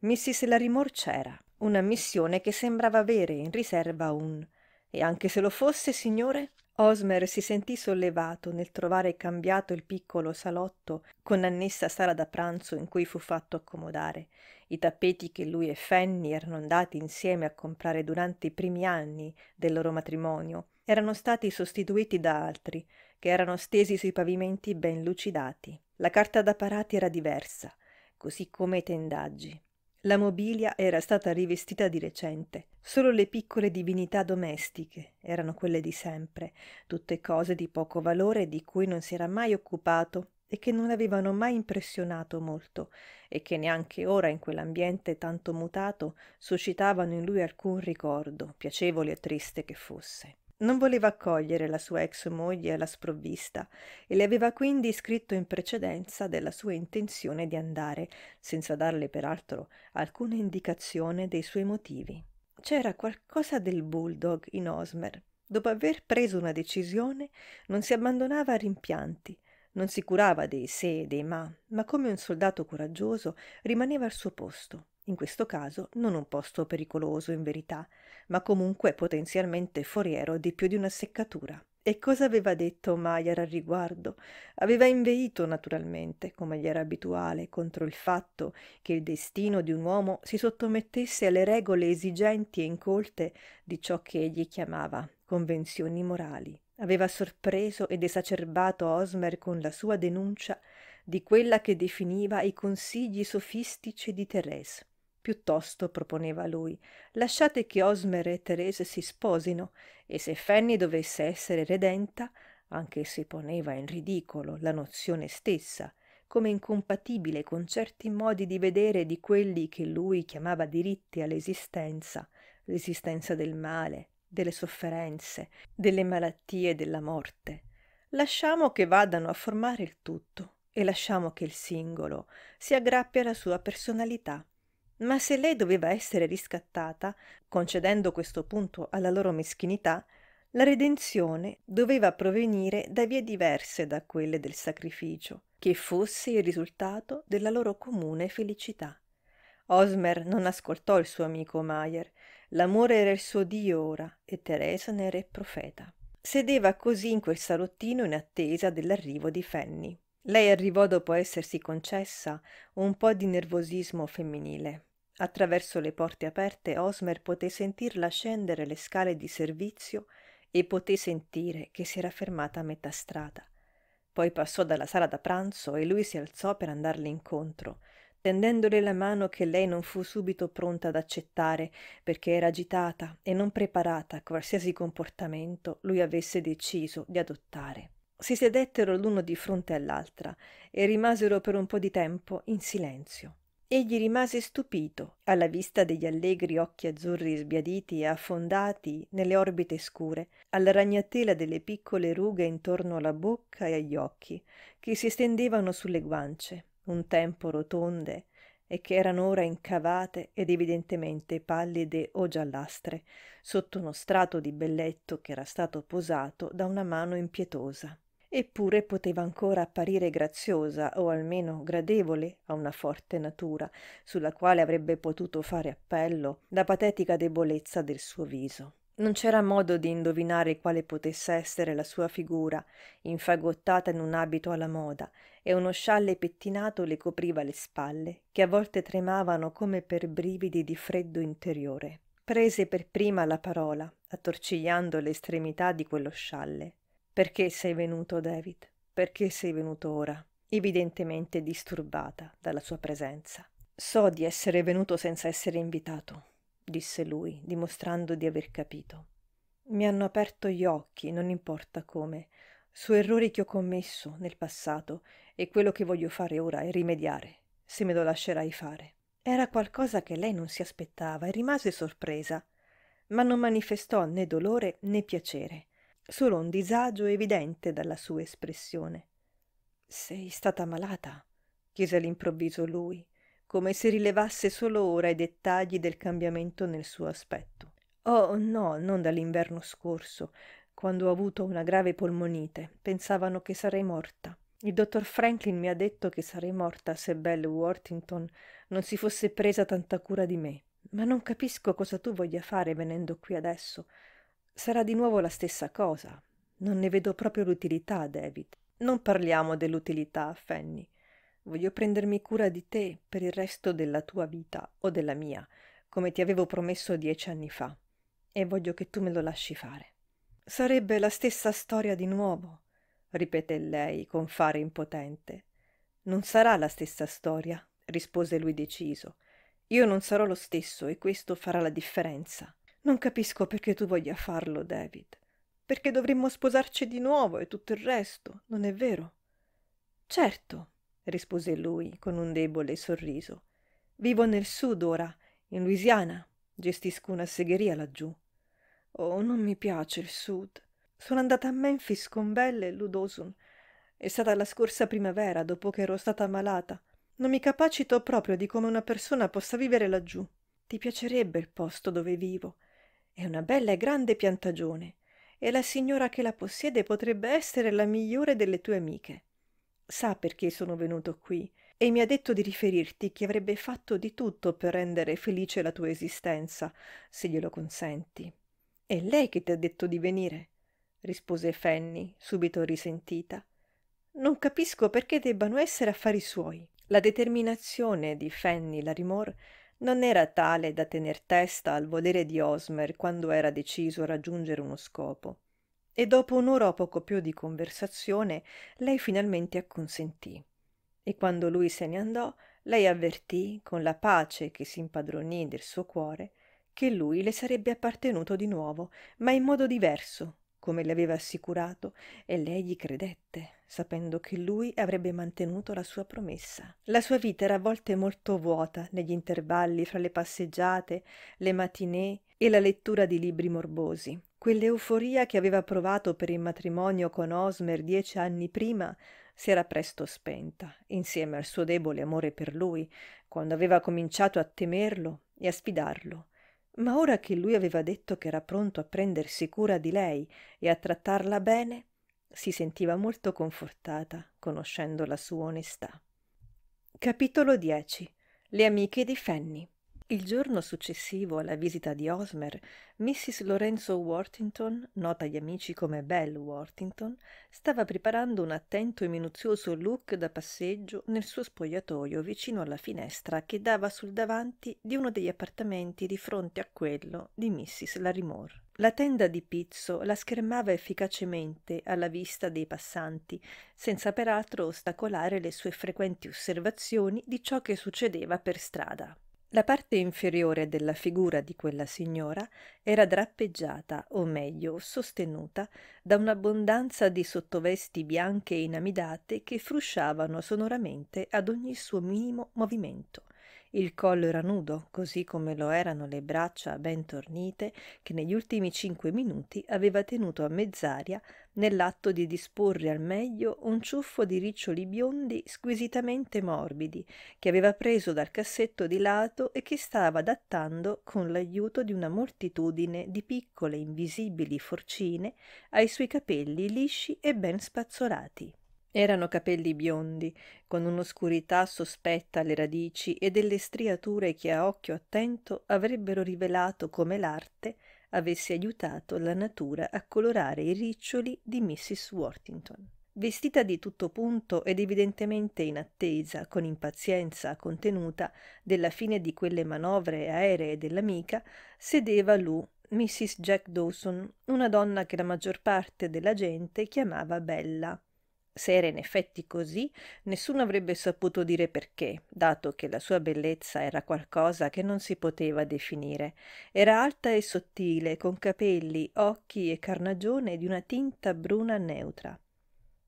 Mrs. Larimore c'era, una missione che sembrava avere in riserva un e anche se lo fosse, signore, Osmer si sentì sollevato nel trovare cambiato il piccolo salotto con annessa sala da pranzo in cui fu fatto accomodare. I tappeti che lui e Fanny erano andati insieme a comprare durante i primi anni del loro matrimonio erano stati sostituiti da altri, che erano stesi sui pavimenti ben lucidati. La carta da parati era diversa, così come i tendaggi. La mobilia era stata rivestita di recente, solo le piccole divinità domestiche erano quelle di sempre, tutte cose di poco valore di cui non si era mai occupato e che non avevano mai impressionato molto, e che neanche ora in quell'ambiente tanto mutato suscitavano in lui alcun ricordo, piacevole o triste che fosse. Non voleva accogliere la sua ex moglie alla sprovvista e le aveva quindi scritto in precedenza della sua intenzione di andare, senza darle peraltro alcuna indicazione dei suoi motivi. C'era qualcosa del bulldog in Osmer. Dopo aver preso una decisione, non si abbandonava a rimpianti, non si curava dei se e dei ma, ma come un soldato coraggioso rimaneva al suo posto in questo caso non un posto pericoloso in verità, ma comunque potenzialmente foriero di più di una seccatura. E cosa aveva detto Maier al riguardo? Aveva inveito naturalmente, come gli era abituale, contro il fatto che il destino di un uomo si sottomettesse alle regole esigenti e incolte di ciò che egli chiamava convenzioni morali. Aveva sorpreso ed esacerbato Osmer con la sua denuncia di quella che definiva i consigli sofistici di Thérèse. Piuttosto, proponeva lui, lasciate che Osmer e Teresa si sposino e se Fanny dovesse essere redenta, anche se poneva in ridicolo la nozione stessa, come incompatibile con certi modi di vedere di quelli che lui chiamava diritti all'esistenza, l'esistenza del male, delle sofferenze, delle malattie e della morte. Lasciamo che vadano a formare il tutto e lasciamo che il singolo si aggrappi alla sua personalità ma se lei doveva essere riscattata, concedendo questo punto alla loro meschinità, la redenzione doveva provenire da vie diverse da quelle del sacrificio, che fosse il risultato della loro comune felicità. Osmer non ascoltò il suo amico Mayer. L'amore era il suo Dio ora e Teresa ne era profeta. Sedeva così in quel salottino in attesa dell'arrivo di Fanny. Lei arrivò dopo essersi concessa un po' di nervosismo femminile. Attraverso le porte aperte Osmer poté sentirla scendere le scale di servizio e poté sentire che si era fermata a metà strada. Poi passò dalla sala da pranzo e lui si alzò per andarle incontro, tendendole la mano che lei non fu subito pronta ad accettare perché era agitata e non preparata a qualsiasi comportamento lui avesse deciso di adottare. Si sedettero l'uno di fronte all'altra e rimasero per un po' di tempo in silenzio egli rimase stupito alla vista degli allegri occhi azzurri sbiaditi e affondati nelle orbite scure, alla ragnatela delle piccole rughe intorno alla bocca e agli occhi, che si estendevano sulle guance, un tempo rotonde, e che erano ora incavate ed evidentemente pallide o giallastre, sotto uno strato di belletto che era stato posato da una mano impietosa eppure poteva ancora apparire graziosa o almeno gradevole a una forte natura, sulla quale avrebbe potuto fare appello la patetica debolezza del suo viso. Non c'era modo di indovinare quale potesse essere la sua figura, infagottata in un abito alla moda, e uno scialle pettinato le copriva le spalle, che a volte tremavano come per brividi di freddo interiore. Prese per prima la parola, attorcigliando le estremità di quello scialle. Perché sei venuto, David? Perché sei venuto ora? Evidentemente disturbata dalla sua presenza. So di essere venuto senza essere invitato, disse lui, dimostrando di aver capito. Mi hanno aperto gli occhi, non importa come, su errori che ho commesso nel passato e quello che voglio fare ora è rimediare, se me lo lascerai fare. Era qualcosa che lei non si aspettava e rimase sorpresa, ma non manifestò né dolore né piacere solo un disagio evidente dalla sua espressione. Sei stata malata? chiese all'improvviso lui, come se rilevasse solo ora i dettagli del cambiamento nel suo aspetto. Oh no, non dall'inverno scorso, quando ho avuto una grave polmonite. Pensavano che sarei morta. Il dottor Franklin mi ha detto che sarei morta se Belle Worthington non si fosse presa tanta cura di me. Ma non capisco cosa tu voglia fare venendo qui adesso sarà di nuovo la stessa cosa. Non ne vedo proprio l'utilità, David. Non parliamo dell'utilità, Fanny. Voglio prendermi cura di te per il resto della tua vita o della mia, come ti avevo promesso dieci anni fa, e voglio che tu me lo lasci fare. Sarebbe la stessa storia di nuovo, ripeté lei con fare impotente. Non sarà la stessa storia, rispose lui deciso. Io non sarò lo stesso e questo farà la differenza. Non capisco perché tu voglia farlo, David. Perché dovremmo sposarci di nuovo e tutto il resto, non è vero? Certo, rispose lui con un debole sorriso. Vivo nel sud ora, in Louisiana. Gestisco una segheria laggiù. Oh, non mi piace il sud. Sono andata a Memphis con Belle e Ludosun. È stata la scorsa primavera, dopo che ero stata malata. Non mi capacito proprio di come una persona possa vivere laggiù. Ti piacerebbe il posto dove vivo. È una bella e grande piantagione e la signora che la possiede potrebbe essere la migliore delle tue amiche. Sa perché sono venuto qui e mi ha detto di riferirti che avrebbe fatto di tutto per rendere felice la tua esistenza, se glielo consenti. È lei che ti ha detto di venire, rispose Fanny, subito risentita. Non capisco perché debbano essere affari suoi. La determinazione di Fanny Larimore non era tale da tener testa al volere di Osmer quando era deciso a raggiungere uno scopo, e dopo un'ora o poco più di conversazione lei finalmente acconsentì. E quando lui se ne andò, lei avvertì, con la pace che si impadronì del suo cuore, che lui le sarebbe appartenuto di nuovo, ma in modo diverso, come le aveva assicurato, e lei gli credette, sapendo che lui avrebbe mantenuto la sua promessa. La sua vita era a volte molto vuota negli intervalli fra le passeggiate, le matinée e la lettura di libri morbosi. Quell'euforia che aveva provato per il matrimonio con Osmer dieci anni prima si era presto spenta, insieme al suo debole amore per lui, quando aveva cominciato a temerlo e a sfidarlo ma ora che lui aveva detto che era pronto a prendersi cura di lei e a trattarla bene, si sentiva molto confortata conoscendo la sua onestà. Capitolo 10 Le amiche di Fanny il giorno successivo alla visita di Osmer, Mrs. Lorenzo Worthington, nota agli amici come Belle Worthington, stava preparando un attento e minuzioso look da passeggio nel suo spogliatoio vicino alla finestra che dava sul davanti di uno degli appartamenti di fronte a quello di Mrs. Larimore. La tenda di pizzo la schermava efficacemente alla vista dei passanti, senza peraltro ostacolare le sue frequenti osservazioni di ciò che succedeva per strada. La parte inferiore della figura di quella signora era drappeggiata, o meglio, sostenuta, da un'abbondanza di sottovesti bianche e inamidate che frusciavano sonoramente ad ogni suo minimo movimento. Il collo era nudo, così come lo erano le braccia ben tornite che negli ultimi cinque minuti aveva tenuto a mezz'aria nell'atto di disporre al meglio un ciuffo di riccioli biondi squisitamente morbidi che aveva preso dal cassetto di lato e che stava adattando con l'aiuto di una moltitudine di piccole invisibili forcine ai suoi capelli lisci e ben spazzolati. Erano capelli biondi, con un'oscurità sospetta alle radici e delle striature che a occhio attento avrebbero rivelato come l'arte avesse aiutato la natura a colorare i riccioli di Mrs. Worthington. Vestita di tutto punto ed evidentemente in attesa, con impazienza contenuta, della fine di quelle manovre aeree dell'amica, sedeva Lou Mrs. Jack Dawson, una donna che la maggior parte della gente chiamava Bella. Se era in effetti così, nessuno avrebbe saputo dire perché, dato che la sua bellezza era qualcosa che non si poteva definire. Era alta e sottile, con capelli, occhi e carnagione di una tinta bruna neutra.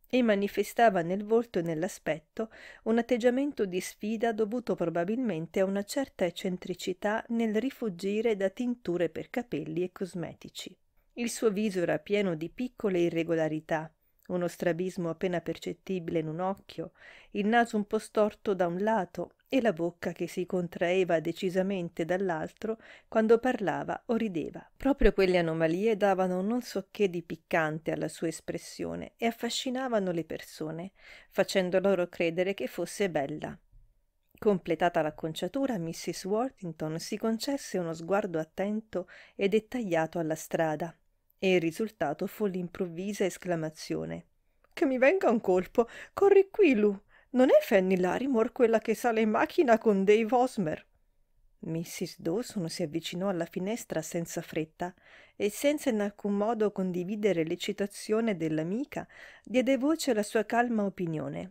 E manifestava nel volto e nell'aspetto un atteggiamento di sfida dovuto probabilmente a una certa eccentricità nel rifuggire da tinture per capelli e cosmetici. Il suo viso era pieno di piccole irregolarità, uno strabismo appena percettibile in un occhio, il naso un po' storto da un lato e la bocca che si contraeva decisamente dall'altro quando parlava o rideva. Proprio quelle anomalie davano non so che di piccante alla sua espressione e affascinavano le persone, facendo loro credere che fosse bella. Completata l'acconciatura, Mrs. Worthington si concesse uno sguardo attento e dettagliato alla strada, e il risultato fu l'improvvisa esclamazione che mi venga un colpo corri qui lu non è fanny larimore quella che sale in macchina con dave osmer mrs dawson si avvicinò alla finestra senza fretta e senza in alcun modo condividere l'eccitazione dell'amica diede voce alla sua calma opinione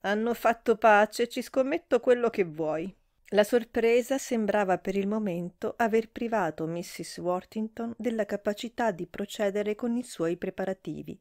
hanno fatto pace ci scommetto quello che vuoi la sorpresa sembrava per il momento aver privato Mrs. Worthington della capacità di procedere con i suoi preparativi.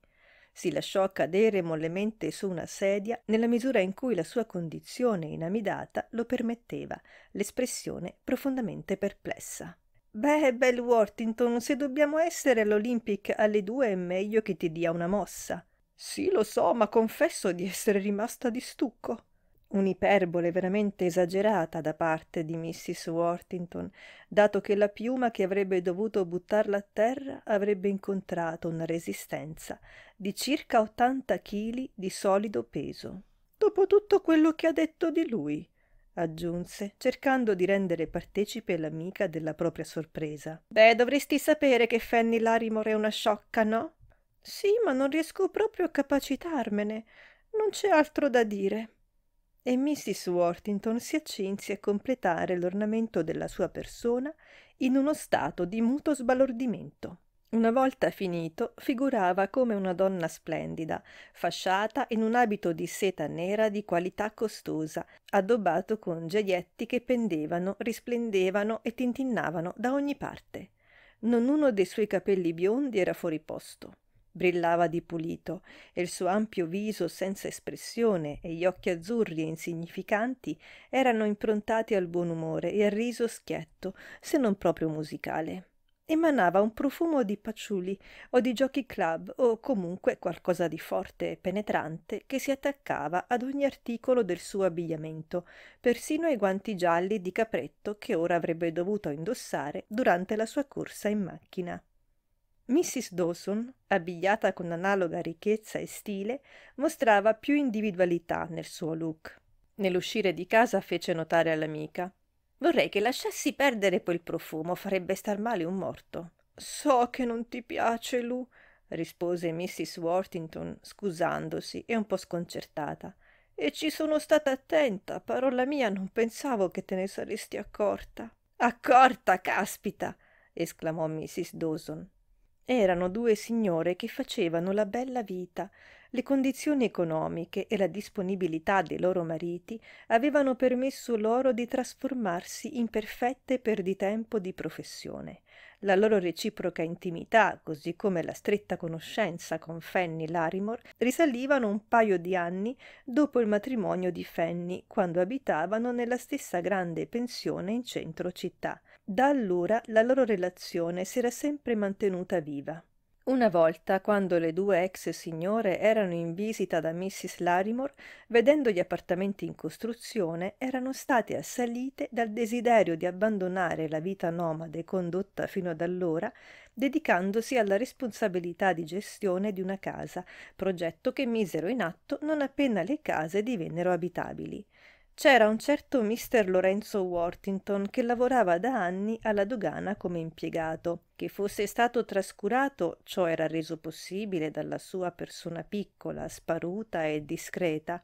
Si lasciò cadere mollemente su una sedia nella misura in cui la sua condizione inamidata lo permetteva, l'espressione profondamente perplessa. Beh, bel Worthington, se dobbiamo essere all'Olympic alle due è meglio che ti dia una mossa. Sì, lo so, ma confesso di essere rimasta di stucco un'iperbole veramente esagerata da parte di Mrs. Worthington, dato che la piuma che avrebbe dovuto buttarla a terra avrebbe incontrato una resistenza di circa 80 chili di solido peso. Dopo tutto quello che ha detto di lui, aggiunse, cercando di rendere partecipe l'amica della propria sorpresa. Beh, dovresti sapere che Fanny Larimore è una sciocca, no? Sì, ma non riesco proprio a capacitarmene. Non c'è altro da dire e Mrs. Worthington si accinse a completare l'ornamento della sua persona in uno stato di muto sbalordimento. Una volta finito, figurava come una donna splendida, fasciata in un abito di seta nera di qualità costosa, addobbato con gioietti che pendevano, risplendevano e tintinnavano da ogni parte. Non uno dei suoi capelli biondi era fuori posto brillava di pulito e il suo ampio viso senza espressione e gli occhi azzurri e insignificanti erano improntati al buon umore e al riso schietto, se non proprio musicale. Emanava un profumo di paciuli o di giochi club o comunque qualcosa di forte e penetrante che si attaccava ad ogni articolo del suo abbigliamento, persino ai guanti gialli di capretto che ora avrebbe dovuto indossare durante la sua corsa in macchina. Mrs. Dawson, abbigliata con analoga ricchezza e stile, mostrava più individualità nel suo look. Nell'uscire di casa fece notare all'amica Vorrei che lasciassi perdere quel profumo, farebbe star male un morto. So che non ti piace, Lu, rispose Mrs. Worthington, scusandosi e un po' sconcertata. E ci sono stata attenta, parola mia, non pensavo che te ne saresti accorta. Accorta, caspita! esclamò Mrs. Dawson erano due signore che facevano la bella vita le condizioni economiche e la disponibilità dei loro mariti avevano permesso loro di trasformarsi in perfette perditempo di professione la loro reciproca intimità, così come la stretta conoscenza con Fanny Larimore, risalivano un paio di anni dopo il matrimonio di Fanny, quando abitavano nella stessa grande pensione in centro città, da allora la loro relazione si era sempre mantenuta viva. Una volta, quando le due ex signore erano in visita da Mrs. Larimore, vedendo gli appartamenti in costruzione, erano state assalite dal desiderio di abbandonare la vita nomade condotta fino ad allora, dedicandosi alla responsabilità di gestione di una casa, progetto che misero in atto non appena le case divennero abitabili c'era un certo mister Lorenzo Worthington che lavorava da anni alla dogana come impiegato. Che fosse stato trascurato, ciò era reso possibile dalla sua persona piccola, sparuta e discreta,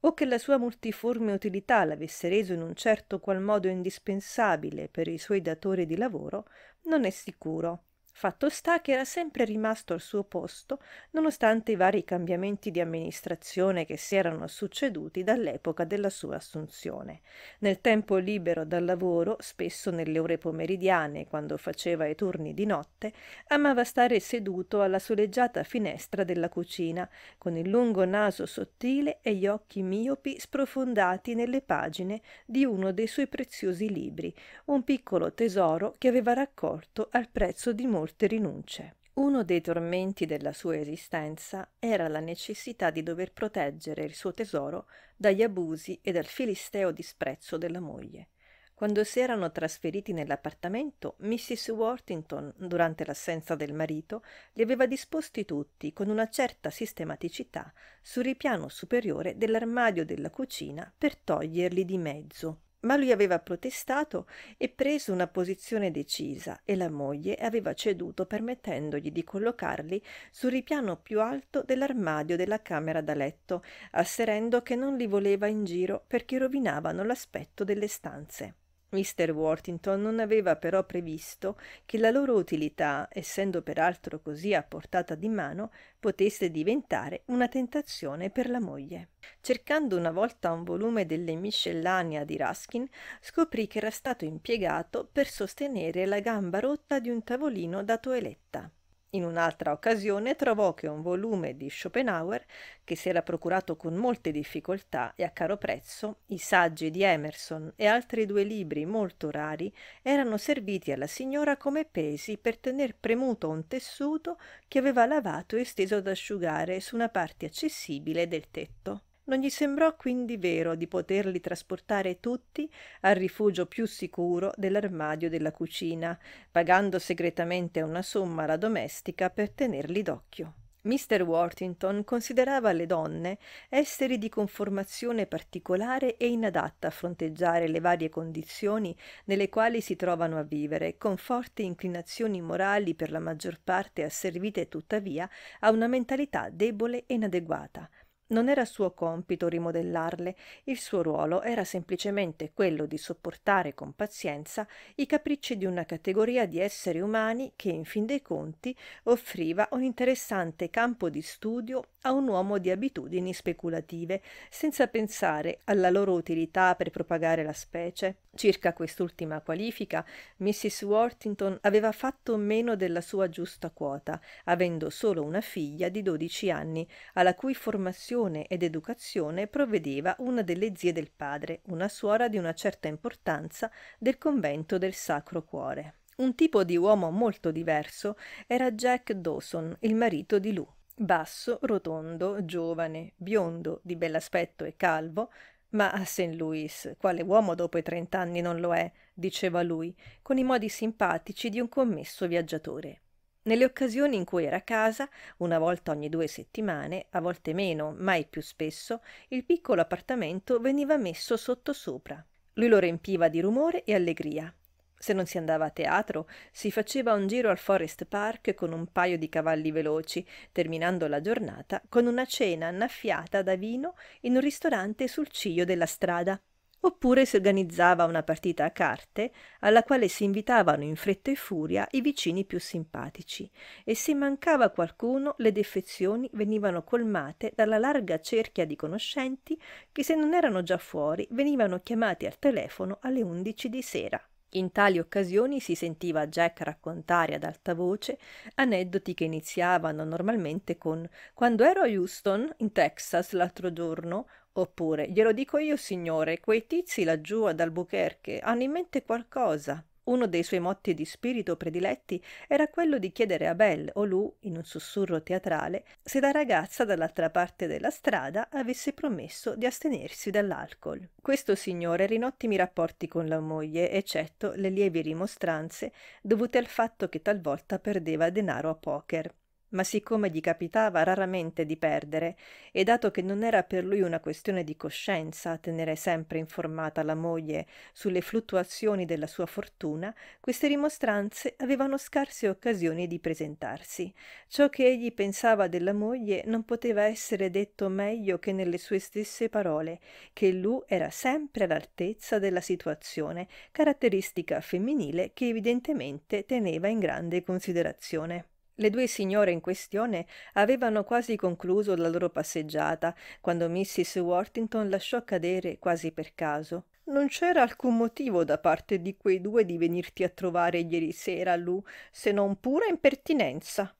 o che la sua multiforme utilità l'avesse reso in un certo qual modo indispensabile per i suoi datori di lavoro, non è sicuro. Fatto sta che era sempre rimasto al suo posto, nonostante i vari cambiamenti di amministrazione che si erano succeduti dall'epoca della sua assunzione. Nel tempo libero dal lavoro, spesso nelle ore pomeridiane, quando faceva i turni di notte, amava stare seduto alla soleggiata finestra della cucina, con il lungo naso sottile e gli occhi miopi sprofondati nelle pagine di uno dei suoi preziosi libri, un piccolo tesoro che aveva raccolto al prezzo di molti molte rinunce. Uno dei tormenti della sua esistenza era la necessità di dover proteggere il suo tesoro dagli abusi e dal filisteo disprezzo della moglie. Quando si erano trasferiti nell'appartamento, Mrs. Worthington, durante l'assenza del marito, li aveva disposti tutti con una certa sistematicità sul ripiano superiore dell'armadio della cucina per toglierli di mezzo. Ma lui aveva protestato e preso una posizione decisa e la moglie aveva ceduto permettendogli di collocarli sul ripiano più alto dell'armadio della camera da letto, asserendo che non li voleva in giro perché rovinavano l'aspetto delle stanze. Mr. Worthington non aveva però previsto che la loro utilità, essendo peraltro così a portata di mano, potesse diventare una tentazione per la moglie. Cercando una volta un volume delle miscellanea di Ruskin, scoprì che era stato impiegato per sostenere la gamba rotta di un tavolino da toeletta. In un'altra occasione trovò che un volume di Schopenhauer, che si era procurato con molte difficoltà e a caro prezzo, i saggi di Emerson e altri due libri molto rari, erano serviti alla signora come pesi per tener premuto un tessuto che aveva lavato e steso ad asciugare su una parte accessibile del tetto non gli sembrò quindi vero di poterli trasportare tutti al rifugio più sicuro dell'armadio della cucina, pagando segretamente una somma alla domestica per tenerli d'occhio. Mr. Worthington considerava le donne esseri di conformazione particolare e inadatta a fronteggiare le varie condizioni nelle quali si trovano a vivere, con forti inclinazioni morali per la maggior parte asservite tuttavia a una mentalità debole e inadeguata, non era suo compito rimodellarle, il suo ruolo era semplicemente quello di sopportare con pazienza i capricci di una categoria di esseri umani che, in fin dei conti, offriva un interessante campo di studio a un uomo di abitudini speculative, senza pensare alla loro utilità per propagare la specie. Circa quest'ultima qualifica, Mrs. Worthington aveva fatto meno della sua giusta quota, avendo solo una figlia di dodici anni, alla cui formazione istruzione ed educazione provvedeva una delle zie del padre, una suora di una certa importanza del convento del Sacro Cuore. Un tipo di uomo molto diverso era Jack Dawson, il marito di Lou. Basso, rotondo, giovane, biondo, di bell'aspetto e calvo, ma a St. Louis, quale uomo dopo i trent'anni non lo è, diceva lui, con i modi simpatici di un commesso viaggiatore. Nelle occasioni in cui era a casa, una volta ogni due settimane, a volte meno, mai più spesso, il piccolo appartamento veniva messo sottosopra. Lui lo riempiva di rumore e allegria. Se non si andava a teatro, si faceva un giro al Forest Park con un paio di cavalli veloci, terminando la giornata con una cena annaffiata da vino in un ristorante sul ciglio della strada. Oppure si organizzava una partita a carte alla quale si invitavano in fretta e furia i vicini più simpatici e se mancava qualcuno le defezioni venivano colmate dalla larga cerchia di conoscenti che se non erano già fuori venivano chiamati al telefono alle undici di sera. In tali occasioni si sentiva Jack raccontare ad alta voce aneddoti che iniziavano normalmente con Quando ero a Houston, in Texas, l'altro giorno, Oppure, glielo dico io, signore, quei tizi laggiù ad Albuquerque hanno in mente qualcosa. Uno dei suoi motti di spirito prediletti era quello di chiedere a Belle o Lou, in un sussurro teatrale, se la ragazza dall'altra parte della strada avesse promesso di astenersi dall'alcol. Questo signore era in ottimi rapporti con la moglie, eccetto le lievi rimostranze dovute al fatto che talvolta perdeva denaro a poker ma siccome gli capitava raramente di perdere e dato che non era per lui una questione di coscienza tenere sempre informata la moglie sulle fluttuazioni della sua fortuna, queste rimostranze avevano scarse occasioni di presentarsi. Ciò che egli pensava della moglie non poteva essere detto meglio che nelle sue stesse parole, che lui era sempre all'altezza della situazione, caratteristica femminile che evidentemente teneva in grande considerazione. Le due signore in questione avevano quasi concluso la loro passeggiata quando Mrs. Worthington lasciò cadere quasi per caso. Non c'era alcun motivo da parte di quei due di venirti a trovare ieri sera, Lu, se non pura impertinenza.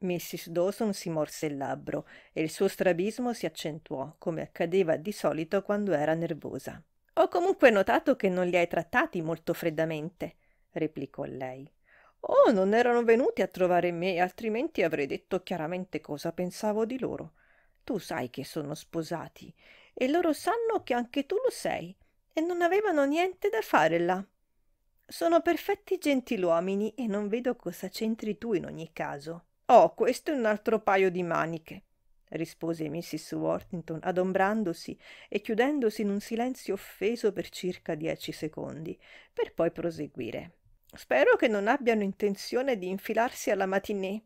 Mrs. Dawson si morse il labbro e il suo strabismo si accentuò, come accadeva di solito quando era nervosa. Ho comunque notato che non li hai trattati molto freddamente, replicò lei. Oh, non erano venuti a trovare me, altrimenti avrei detto chiaramente cosa pensavo di loro. Tu sai che sono sposati e loro sanno che anche tu lo sei e non avevano niente da fare là. Sono perfetti gentiluomini e non vedo cosa c'entri tu in ogni caso. Oh, questo è un altro paio di maniche, rispose Mrs. Worthington, adombrandosi e chiudendosi in un silenzio offeso per circa dieci secondi, per poi proseguire. Spero che non abbiano intenzione di infilarsi alla matinée.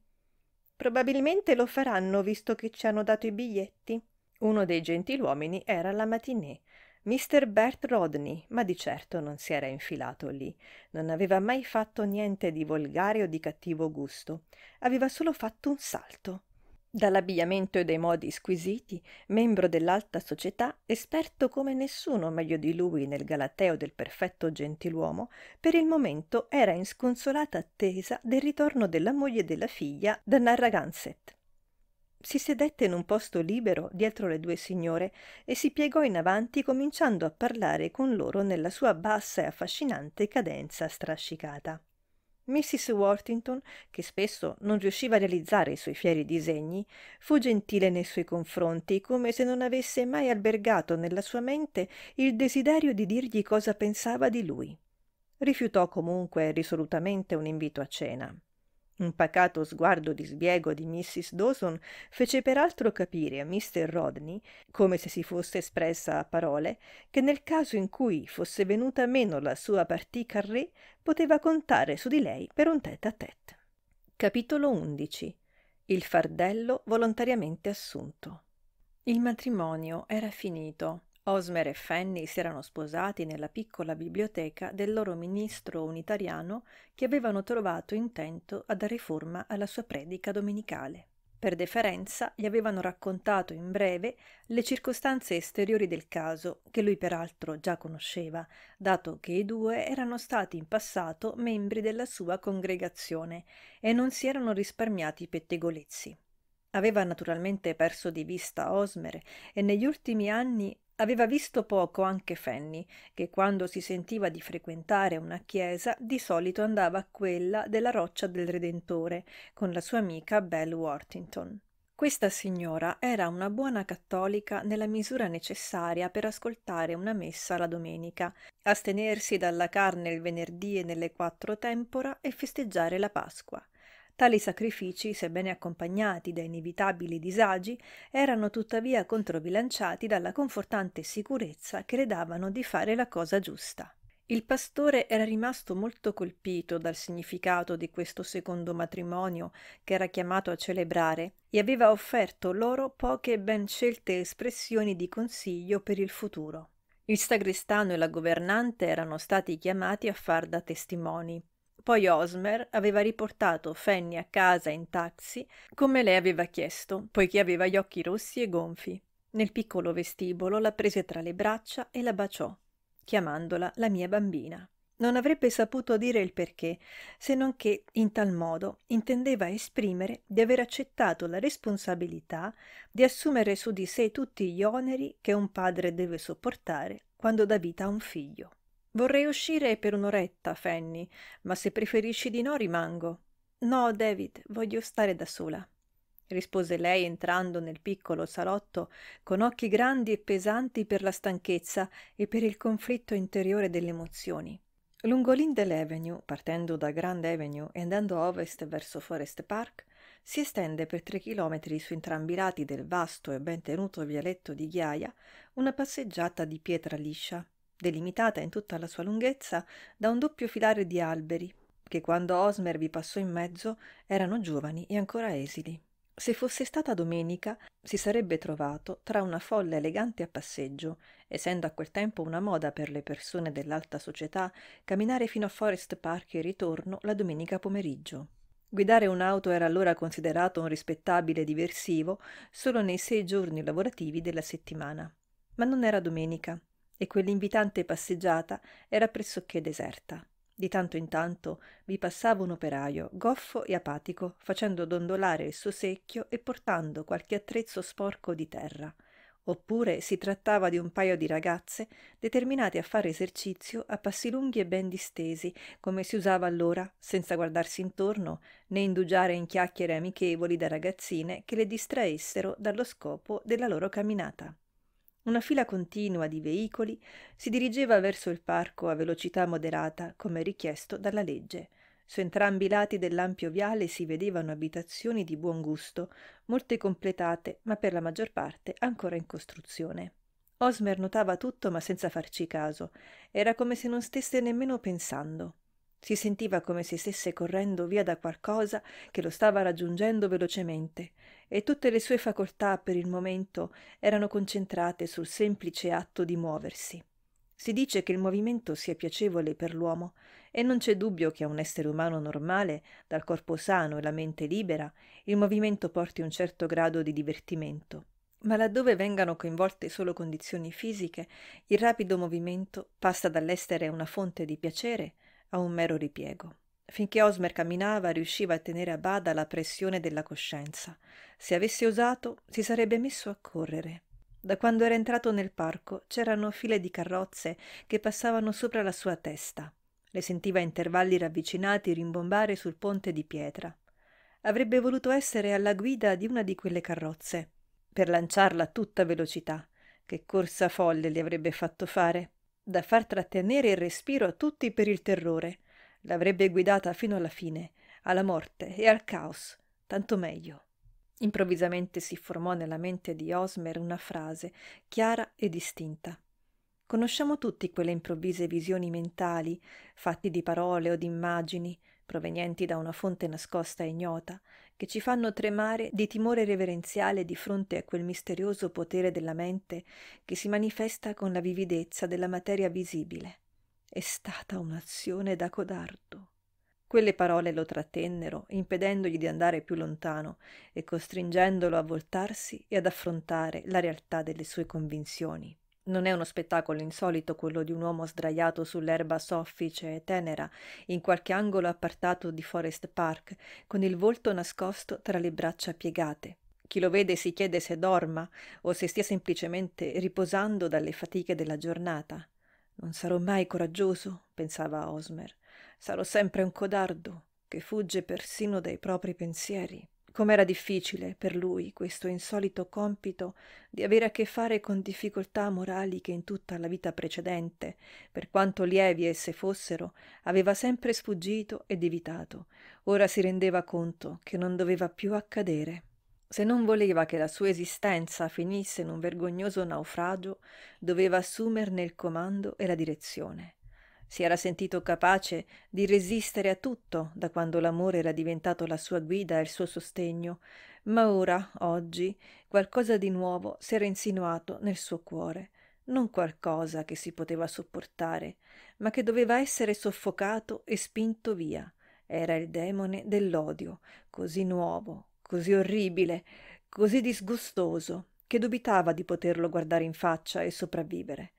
Probabilmente lo faranno visto che ci hanno dato i biglietti. Uno dei gentiluomini era alla matinée, Mr. Bert Rodney, ma di certo non si era infilato lì. Non aveva mai fatto niente di volgare o di cattivo gusto. Aveva solo fatto un salto dall'abbigliamento e dai modi squisiti, membro dell'alta società, esperto come nessuno meglio di lui nel galateo del perfetto gentiluomo, per il momento era in sconsolata attesa del ritorno della moglie e della figlia da Narragansett. Si sedette in un posto libero dietro le due signore e si piegò in avanti cominciando a parlare con loro nella sua bassa e affascinante cadenza strascicata. Mrs. Worthington, che spesso non riusciva a realizzare i suoi fieri disegni, fu gentile nei suoi confronti, come se non avesse mai albergato nella sua mente il desiderio di dirgli cosa pensava di lui. Rifiutò comunque risolutamente un invito a cena. Un pacato sguardo di sbiego di Mrs. Dawson fece peraltro capire a Mr. Rodney, come se si fosse espressa a parole, che nel caso in cui fosse venuta meno la sua partie carré, poteva contare su di lei per un tête à tête. Capitolo 11 Il fardello volontariamente assunto. Il matrimonio era finito Osmer e Fanny si erano sposati nella piccola biblioteca del loro ministro unitariano che avevano trovato intento a dare forma alla sua predica domenicale. Per deferenza gli avevano raccontato in breve le circostanze esteriori del caso, che lui peraltro già conosceva, dato che i due erano stati in passato membri della sua congregazione e non si erano risparmiati i pettegolezzi. Aveva naturalmente perso di vista Osmer e negli ultimi anni Aveva visto poco anche Fanny, che quando si sentiva di frequentare una chiesa di solito andava a quella della Roccia del Redentore con la sua amica Belle Worthington. Questa signora era una buona cattolica nella misura necessaria per ascoltare una messa la domenica, astenersi dalla carne il venerdì e nelle quattro tempora e festeggiare la Pasqua. Tali sacrifici, sebbene accompagnati da inevitabili disagi, erano tuttavia controbilanciati dalla confortante sicurezza che le davano di fare la cosa giusta. Il pastore era rimasto molto colpito dal significato di questo secondo matrimonio che era chiamato a celebrare e aveva offerto loro poche ben scelte espressioni di consiglio per il futuro. Il sagrestano e la governante erano stati chiamati a far da testimoni poi Osmer aveva riportato Fanny a casa in taxi come lei aveva chiesto, poiché aveva gli occhi rossi e gonfi. Nel piccolo vestibolo la prese tra le braccia e la baciò, chiamandola la mia bambina. Non avrebbe saputo dire il perché, se non che in tal modo intendeva esprimere di aver accettato la responsabilità di assumere su di sé tutti gli oneri che un padre deve sopportare quando dà vita a un figlio. Vorrei uscire per un'oretta, Fanny, ma se preferisci di no rimango. No, David, voglio stare da sola rispose lei entrando nel piccolo salotto con occhi grandi e pesanti per la stanchezza e per il conflitto interiore delle emozioni. Lungo l'Indel Avenue, partendo da Grand Avenue e andando a ovest verso Forest Park, si estende per tre chilometri su entrambi i lati del vasto e ben tenuto vialetto di ghiaia una passeggiata di pietra liscia, delimitata in tutta la sua lunghezza da un doppio filare di alberi, che quando Osmer vi passò in mezzo erano giovani e ancora esili. Se fosse stata domenica, si sarebbe trovato tra una folla elegante a passeggio, essendo a quel tempo una moda per le persone dell'alta società camminare fino a Forest Park e ritorno la domenica pomeriggio. Guidare un'auto era allora considerato un rispettabile diversivo solo nei sei giorni lavorativi della settimana. Ma non era domenica e quell'invitante passeggiata era pressoché deserta. Di tanto in tanto vi passava un operaio, goffo e apatico, facendo dondolare il suo secchio e portando qualche attrezzo sporco di terra. Oppure si trattava di un paio di ragazze determinate a fare esercizio a passi lunghi e ben distesi, come si usava allora, senza guardarsi intorno né indugiare in chiacchiere amichevoli da ragazzine che le distraessero dallo scopo della loro camminata. Una fila continua di veicoli si dirigeva verso il parco a velocità moderata, come richiesto dalla legge. Su entrambi i lati dell'ampio viale si vedevano abitazioni di buon gusto, molte completate, ma per la maggior parte ancora in costruzione. Osmer notava tutto ma senza farci caso. Era come se non stesse nemmeno pensando. Si sentiva come se stesse correndo via da qualcosa che lo stava raggiungendo velocemente e tutte le sue facoltà per il momento erano concentrate sul semplice atto di muoversi. Si dice che il movimento sia piacevole per l'uomo e non c'è dubbio che a un essere umano normale, dal corpo sano e la mente libera, il movimento porti un certo grado di divertimento. Ma laddove vengano coinvolte solo condizioni fisiche, il rapido movimento passa dall'essere una fonte di piacere a un mero ripiego. Finché Osmer camminava riusciva a tenere a bada la pressione della coscienza. Se avesse osato, si sarebbe messo a correre. Da quando era entrato nel parco c'erano file di carrozze che passavano sopra la sua testa. Le sentiva a intervalli ravvicinati rimbombare sul ponte di pietra. Avrebbe voluto essere alla guida di una di quelle carrozze, per lanciarla a tutta velocità. Che corsa folle le avrebbe fatto fare! da far trattenere il respiro a tutti per il terrore. L'avrebbe guidata fino alla fine, alla morte e al caos, tanto meglio. Improvvisamente si formò nella mente di Osmer una frase chiara e distinta. Conosciamo tutti quelle improvvise visioni mentali, fatti di parole o di immagini, provenienti da una fonte nascosta e ignota, che ci fanno tremare di timore reverenziale di fronte a quel misterioso potere della mente che si manifesta con la vividezza della materia visibile. È stata un'azione da codardo. Quelle parole lo trattennero, impedendogli di andare più lontano e costringendolo a voltarsi e ad affrontare la realtà delle sue convinzioni. Non è uno spettacolo insolito quello di un uomo sdraiato sull'erba soffice e tenera, in qualche angolo appartato di Forest Park, con il volto nascosto tra le braccia piegate. Chi lo vede si chiede se dorma o se stia semplicemente riposando dalle fatiche della giornata. Non sarò mai coraggioso, pensava Osmer. Sarò sempre un codardo che fugge persino dai propri pensieri com'era difficile per lui questo insolito compito di avere a che fare con difficoltà morali che in tutta la vita precedente, per quanto lievi esse fossero, aveva sempre sfuggito ed evitato. Ora si rendeva conto che non doveva più accadere. Se non voleva che la sua esistenza finisse in un vergognoso naufragio, doveva assumerne il comando e la direzione. Si era sentito capace di resistere a tutto da quando l'amore era diventato la sua guida e il suo sostegno, ma ora, oggi, qualcosa di nuovo si era insinuato nel suo cuore, non qualcosa che si poteva sopportare, ma che doveva essere soffocato e spinto via. Era il demone dell'odio, così nuovo, così orribile, così disgustoso, che dubitava di poterlo guardare in faccia e sopravvivere.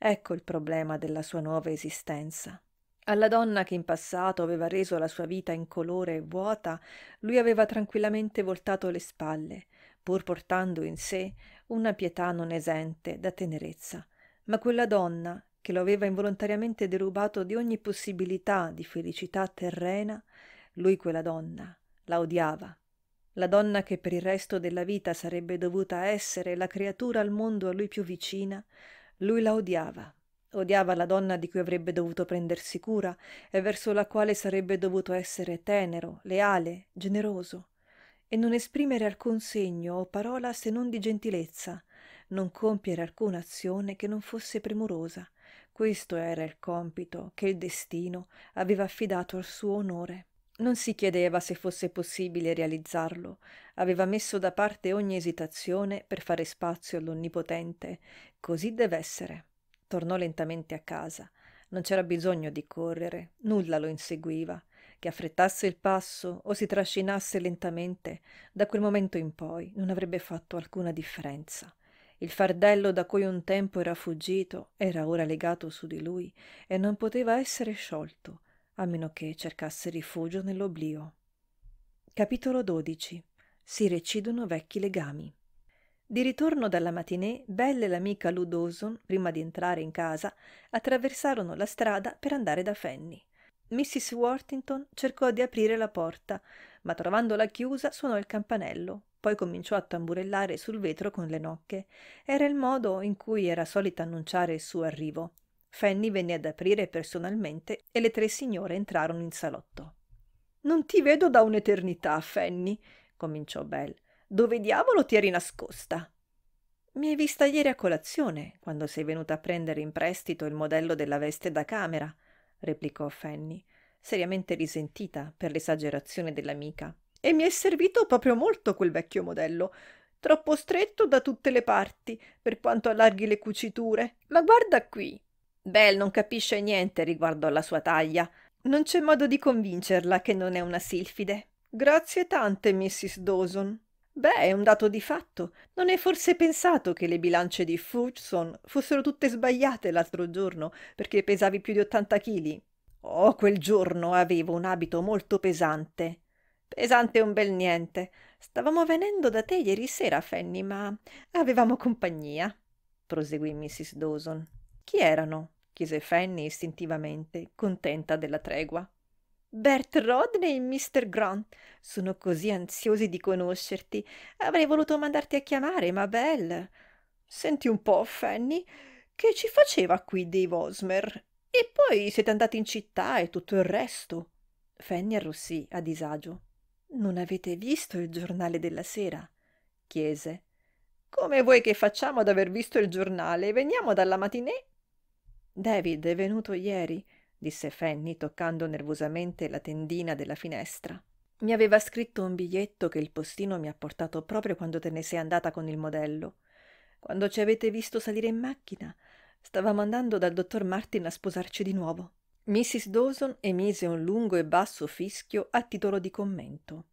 Ecco il problema della sua nuova esistenza. Alla donna che in passato aveva reso la sua vita incolore e vuota, lui aveva tranquillamente voltato le spalle, pur portando in sé una pietà non esente da tenerezza. Ma quella donna, che lo aveva involontariamente derubato di ogni possibilità di felicità terrena, lui quella donna la odiava. La donna che per il resto della vita sarebbe dovuta essere la creatura al mondo a lui più vicina, lui la odiava. Odiava la donna di cui avrebbe dovuto prendersi cura e verso la quale sarebbe dovuto essere tenero, leale, generoso, e non esprimere alcun segno o parola se non di gentilezza, non compiere alcuna azione che non fosse premurosa. Questo era il compito che il destino aveva affidato al suo onore. Non si chiedeva se fosse possibile realizzarlo, aveva messo da parte ogni esitazione per fare spazio all'Onnipotente. Così dev'essere. Tornò lentamente a casa. Non c'era bisogno di correre, nulla lo inseguiva. Che affrettasse il passo o si trascinasse lentamente, da quel momento in poi non avrebbe fatto alcuna differenza. Il fardello da cui un tempo era fuggito era ora legato su di lui e non poteva essere sciolto a meno che cercasse rifugio nell'oblio. Capitolo 12. Si recidono vecchi legami. Di ritorno dalla matinée, Belle e l'amica Ludoson, prima di entrare in casa, attraversarono la strada per andare da Fanny. Mrs. Worthington cercò di aprire la porta, ma trovandola chiusa suonò il campanello, poi cominciò a tamburellare sul vetro con le nocche. Era il modo in cui era solita annunciare il suo arrivo. Fanny venne ad aprire personalmente e le tre signore entrarono in salotto. Non ti vedo da un'eternità, Fanny, cominciò Bell. Dove diavolo ti eri nascosta? Mi hai vista ieri a colazione, quando sei venuta a prendere in prestito il modello della veste da camera, replicò Fanny, seriamente risentita per l'esagerazione dell'amica. E mi è servito proprio molto quel vecchio modello troppo stretto da tutte le parti, per quanto allarghi le cuciture. Ma guarda qui, Bell non capisce niente riguardo alla sua taglia. Non c'è modo di convincerla che non è una silfide. Grazie tante, Mrs. Dawson. Beh, è un dato di fatto. Non hai forse pensato che le bilance di Fudson fossero tutte sbagliate l'altro giorno perché pesavi più di 80 kg? Oh, quel giorno avevo un abito molto pesante. Pesante un bel niente. Stavamo venendo da te ieri sera, Fanny, ma avevamo compagnia, proseguì Mrs. Dawson. Chi erano? chiese Fanny istintivamente, contenta della tregua. Bert Rodney e Mr. Grant, sono così ansiosi di conoscerti. Avrei voluto mandarti a chiamare, ma Belle. Senti un po', Fanny, che ci faceva qui dei Vosmer? E poi siete andati in città e tutto il resto. Fanny arrossì a disagio. Non avete visto il giornale della sera? chiese. Come vuoi che facciamo ad aver visto il giornale? Veniamo dalla matinée David è venuto ieri, disse Fanny toccando nervosamente la tendina della finestra. Mi aveva scritto un biglietto che il postino mi ha portato proprio quando te ne sei andata con il modello. Quando ci avete visto salire in macchina, stavamo andando dal dottor Martin a sposarci di nuovo. Mrs. Dawson emise un lungo e basso fischio a titolo di commento.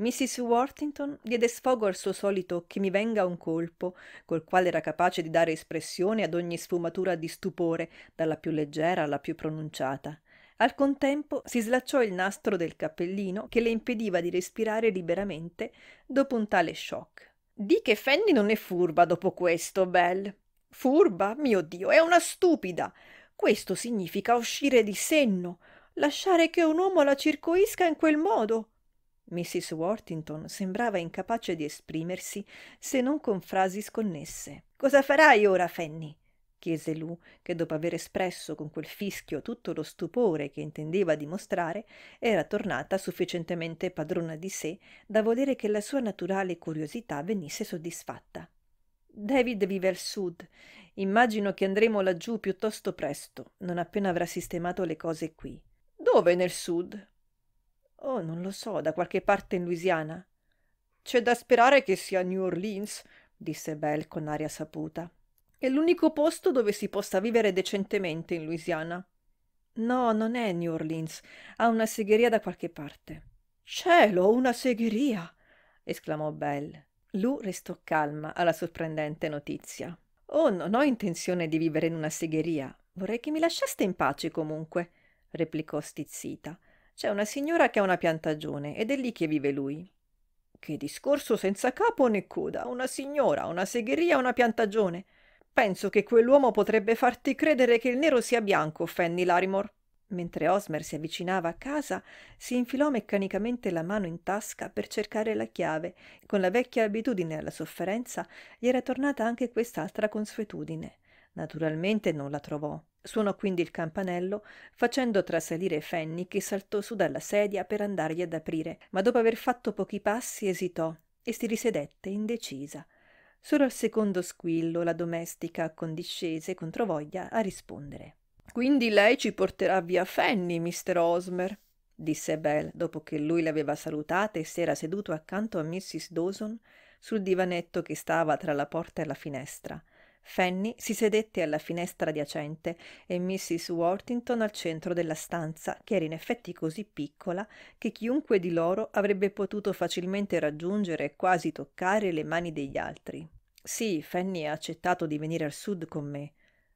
Mrs. Worthington diede sfogo al suo solito che mi venga un colpo, col quale era capace di dare espressione ad ogni sfumatura di stupore, dalla più leggera alla più pronunciata. Al contempo si slacciò il nastro del cappellino che le impediva di respirare liberamente dopo un tale shock. Di che Fanny non è furba dopo questo, Belle. Furba? Mio Dio, è una stupida. Questo significa uscire di senno, lasciare che un uomo la circoisca in quel modo. Mrs. Worthington sembrava incapace di esprimersi se non con frasi sconnesse. Cosa farai ora, Fanny? chiese Lu, che dopo aver espresso con quel fischio tutto lo stupore che intendeva dimostrare, era tornata sufficientemente padrona di sé da volere che la sua naturale curiosità venisse soddisfatta. David vive al sud. Immagino che andremo laggiù piuttosto presto, non appena avrà sistemato le cose qui. Dove nel sud? Oh, non lo so, da qualche parte in Louisiana. C'è da sperare che sia New Orleans, disse Bell con aria saputa. È l'unico posto dove si possa vivere decentemente in Louisiana. No, non è New Orleans. Ha una segheria da qualche parte. Cielo, una segheria! esclamò Bell. Lou restò calma alla sorprendente notizia. Oh, non ho intenzione di vivere in una segheria. Vorrei che mi lasciaste in pace comunque, replicò stizzita. C'è una signora che ha una piantagione ed è lì che vive lui. Che discorso senza capo né coda, una signora, una segheria, una piantagione. Penso che quell'uomo potrebbe farti credere che il nero sia bianco, Fanny Larimor. Mentre Osmer si avvicinava a casa, si infilò meccanicamente la mano in tasca per cercare la chiave. Con la vecchia abitudine alla sofferenza gli era tornata anche quest'altra consuetudine. Naturalmente non la trovò. Suonò quindi il campanello, facendo trasalire Fanny, che saltò su dalla sedia per andargli ad aprire, ma dopo aver fatto pochi passi esitò e si risedette indecisa. Solo al secondo squillo la domestica condiscese controvoglia a rispondere. Quindi lei ci porterà via Fanny, mister Osmer, disse Bell, dopo che lui l'aveva salutata e si era seduto accanto a Mrs. Dawson sul divanetto che stava tra la porta e la finestra. Fanny si sedette alla finestra adiacente e Mrs. Worthington al centro della stanza, che era in effetti così piccola che chiunque di loro avrebbe potuto facilmente raggiungere e quasi toccare le mani degli altri. Sì, Fanny ha accettato di venire al sud con me,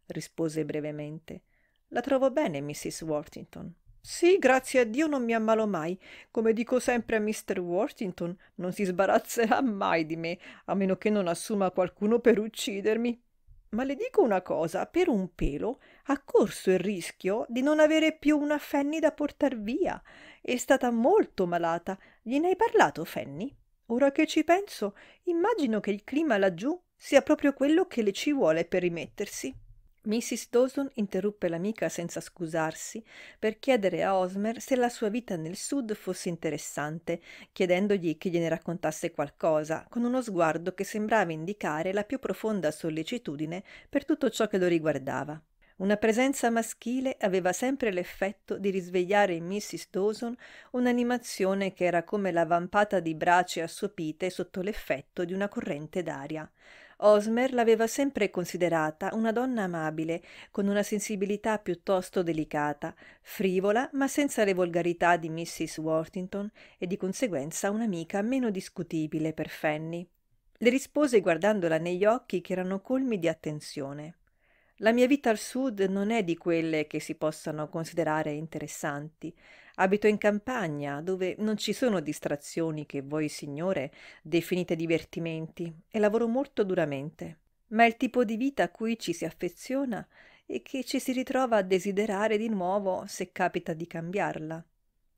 rispose brevemente. La trovo bene, Mrs. Worthington. Sì, grazie a Dio non mi ammalo mai. Come dico sempre a Mr. Worthington, non si sbarazzerà mai di me, a meno che non assuma qualcuno per uccidermi. Ma le dico una cosa, per un pelo ha corso il rischio di non avere più una Fanny da portar via. È stata molto malata. Gliene hai parlato, Fanny? Ora che ci penso, immagino che il clima laggiù sia proprio quello che le ci vuole per rimettersi. Mrs. Dawson interruppe l'amica senza scusarsi per chiedere a Osmer se la sua vita nel sud fosse interessante, chiedendogli che gliene raccontasse qualcosa, con uno sguardo che sembrava indicare la più profonda sollecitudine per tutto ciò che lo riguardava. Una presenza maschile aveva sempre l'effetto di risvegliare in Mrs. Dawson un'animazione che era come la vampata di brace assopite sotto l'effetto di una corrente d'aria. Osmer l'aveva sempre considerata una donna amabile, con una sensibilità piuttosto delicata, frivola ma senza le volgarità di Mrs. Worthington e di conseguenza un'amica meno discutibile per Fanny. Le rispose guardandola negli occhi che erano colmi di attenzione. La mia vita al sud non è di quelle che si possano considerare interessanti. Abito in campagna, dove non ci sono distrazioni che voi, signore, definite divertimenti, e lavoro molto duramente. Ma è il tipo di vita a cui ci si affeziona e che ci si ritrova a desiderare di nuovo se capita di cambiarla.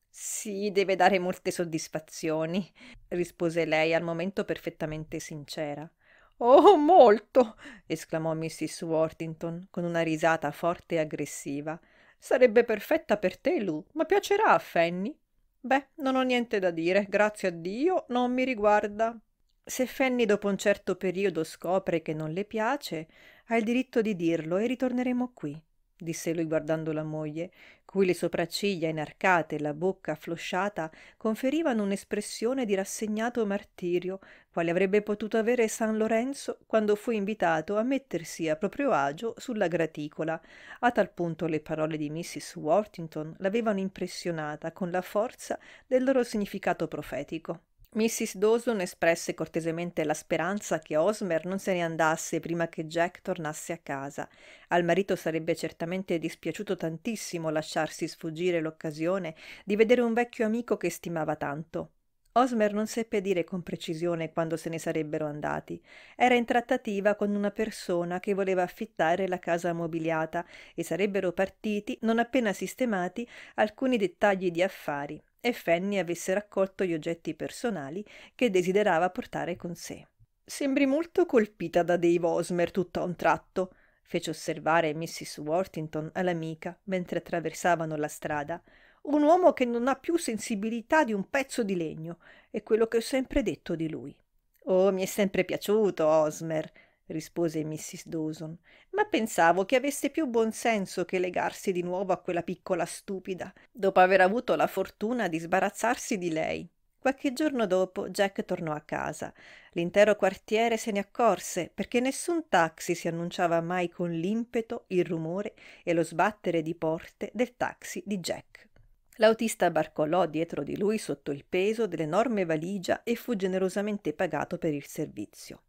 Sì, deve dare molte soddisfazioni, rispose lei al momento perfettamente sincera. Oh, molto! esclamò Mrs. Worthington con una risata forte e aggressiva. Sarebbe perfetta per te, Lu, ma piacerà a Fanny? Beh, non ho niente da dire, grazie a Dio, non mi riguarda. Se Fanny dopo un certo periodo scopre che non le piace, ha il diritto di dirlo e ritorneremo qui disse lui guardando la moglie, cui le sopracciglia inarcate e la bocca afflosciata conferivano un'espressione di rassegnato martirio, quale avrebbe potuto avere San Lorenzo quando fu invitato a mettersi a proprio agio sulla graticola. A tal punto le parole di Mrs. Worthington l'avevano impressionata con la forza del loro significato profetico. Mrs. Dawson espresse cortesemente la speranza che Osmer non se ne andasse prima che Jack tornasse a casa. Al marito sarebbe certamente dispiaciuto tantissimo lasciarsi sfuggire l'occasione di vedere un vecchio amico che stimava tanto. Osmer non seppe dire con precisione quando se ne sarebbero andati. Era in trattativa con una persona che voleva affittare la casa mobiliata e sarebbero partiti, non appena sistemati, alcuni dettagli di affari e Fanny avesse raccolto gli oggetti personali che desiderava portare con sé. Sembri molto colpita da Dave Osmer tutto a un tratto, fece osservare Mrs. Worthington all'amica mentre attraversavano la strada. Un uomo che non ha più sensibilità di un pezzo di legno, è quello che ho sempre detto di lui. Oh, mi è sempre piaciuto Osmer, rispose mrs dawson ma pensavo che avesse più buon senso che legarsi di nuovo a quella piccola stupida dopo aver avuto la fortuna di sbarazzarsi di lei qualche giorno dopo jack tornò a casa l'intero quartiere se ne accorse perché nessun taxi si annunciava mai con l'impeto il rumore e lo sbattere di porte del taxi di jack L'autista barcolò dietro di lui sotto il peso dell'enorme valigia e fu generosamente pagato per il servizio.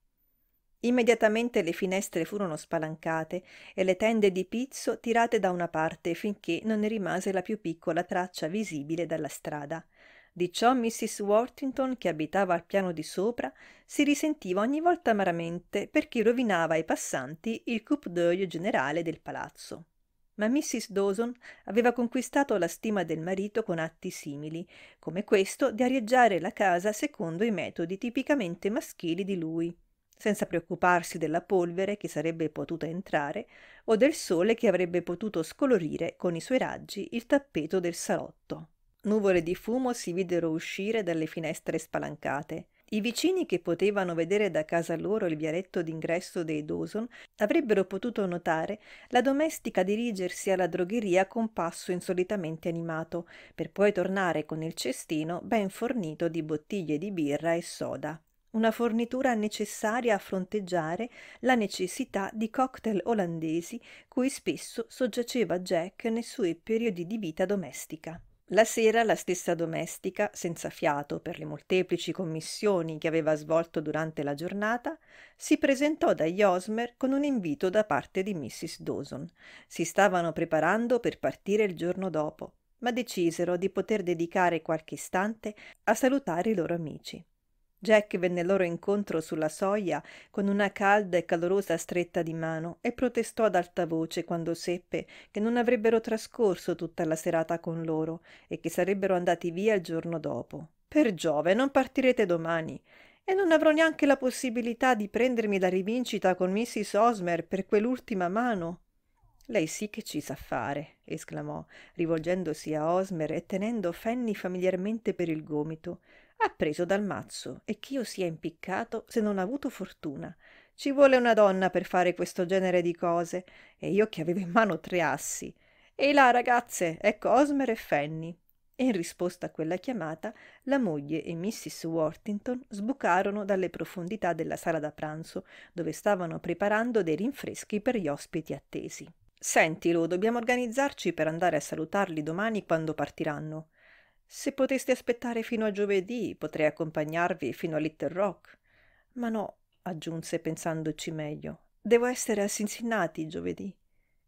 Immediatamente le finestre furono spalancate e le tende di pizzo tirate da una parte finché non ne rimase la più piccola traccia visibile dalla strada. Di ciò Mrs. Worthington, che abitava al piano di sopra, si risentiva ogni volta amaramente perché rovinava ai passanti il coup d'œil generale del palazzo. Ma Mrs. Dawson aveva conquistato la stima del marito con atti simili, come questo di arieggiare la casa secondo i metodi tipicamente maschili di lui senza preoccuparsi della polvere che sarebbe potuta entrare o del sole che avrebbe potuto scolorire con i suoi raggi il tappeto del salotto. Nuvole di fumo si videro uscire dalle finestre spalancate. I vicini che potevano vedere da casa loro il vialetto d'ingresso dei Dawson avrebbero potuto notare la domestica dirigersi alla drogheria con passo insolitamente animato, per poi tornare con il cestino ben fornito di bottiglie di birra e soda una fornitura necessaria a fronteggiare la necessità di cocktail olandesi cui spesso soggiaceva Jack nei suoi periodi di vita domestica. La sera la stessa domestica, senza fiato per le molteplici commissioni che aveva svolto durante la giornata, si presentò dagli Osmer con un invito da parte di Mrs. Dawson. Si stavano preparando per partire il giorno dopo, ma decisero di poter dedicare qualche istante a salutare i loro amici. Jack venne loro incontro sulla soglia con una calda e calorosa stretta di mano e protestò ad alta voce quando seppe che non avrebbero trascorso tutta la serata con loro e che sarebbero andati via il giorno dopo. Per Giove, non partirete domani. E non avrò neanche la possibilità di prendermi la rivincita con Mrs. Osmer per quell'ultima mano. Lei sì che ci sa fare, esclamò, rivolgendosi a Osmer e tenendo Fanny familiarmente per il gomito ha preso dal mazzo e ch'io sia impiccato se non ha avuto fortuna. Ci vuole una donna per fare questo genere di cose, e io che avevo in mano tre assi. Ehi là, ragazze, ecco Osmer e Fanny. E in risposta a quella chiamata, la moglie e Mrs. Worthington sbucarono dalle profondità della sala da pranzo, dove stavano preparando dei rinfreschi per gli ospiti attesi. Sentilo, dobbiamo organizzarci per andare a salutarli domani quando partiranno. Se poteste aspettare fino a giovedì, potrei accompagnarvi fino a Little Rock. Ma no, aggiunse pensandoci meglio, devo essere a Cincinnati giovedì.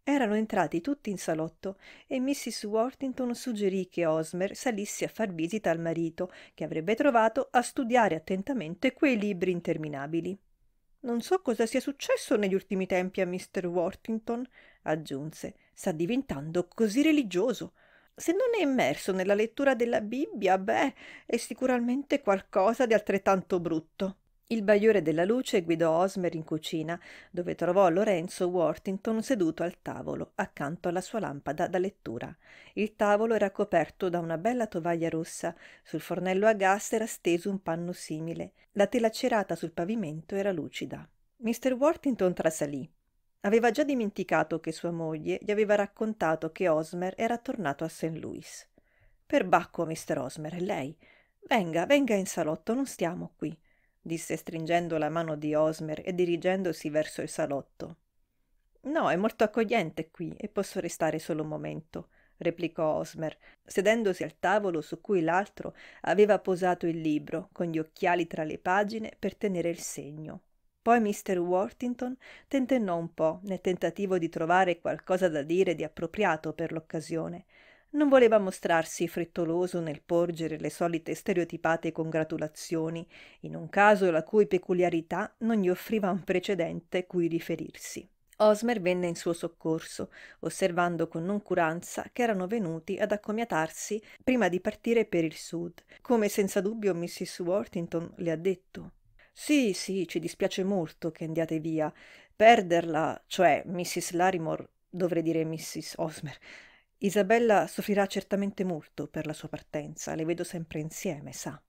Erano entrati tutti in salotto e Mrs. Worthington suggerì che Osmer salisse a far visita al marito, che avrebbe trovato a studiare attentamente quei libri interminabili. Non so cosa sia successo negli ultimi tempi a Mr. Worthington, aggiunse, sta diventando così religioso. Se non è immerso nella lettura della Bibbia, beh, è sicuramente qualcosa di altrettanto brutto. Il bagliore della luce guidò Osmer in cucina, dove trovò Lorenzo Worthington seduto al tavolo, accanto alla sua lampada da lettura. Il tavolo era coperto da una bella tovaglia rossa, sul fornello a gas era steso un panno simile. La tela cerata sul pavimento era lucida. Mr. Worthington trasalì. Aveva già dimenticato che sua moglie gli aveva raccontato che Osmer era tornato a St. Louis. Perbacco, mister Osmer, è lei. Venga, venga in salotto, non stiamo qui, disse stringendo la mano di Osmer e dirigendosi verso il salotto. No, è molto accogliente qui e posso restare solo un momento, replicò Osmer, sedendosi al tavolo su cui l'altro aveva posato il libro, con gli occhiali tra le pagine per tenere il segno poi Mr. worthington tentennò un po nel tentativo di trovare qualcosa da dire di appropriato per l'occasione non voleva mostrarsi frettoloso nel porgere le solite stereotipate congratulazioni in un caso la cui peculiarità non gli offriva un precedente cui riferirsi Osmer venne in suo soccorso, osservando con noncuranza che erano venuti ad accomiatarsi prima di partire per il sud, come senza dubbio Mrs. Worthington le ha detto. Sì, sì, ci dispiace molto che andiate via. Perderla, cioè Mrs. Larimore, dovrei dire Mrs. Osmer. Isabella soffrirà certamente molto per la sua partenza, le vedo sempre insieme, sa.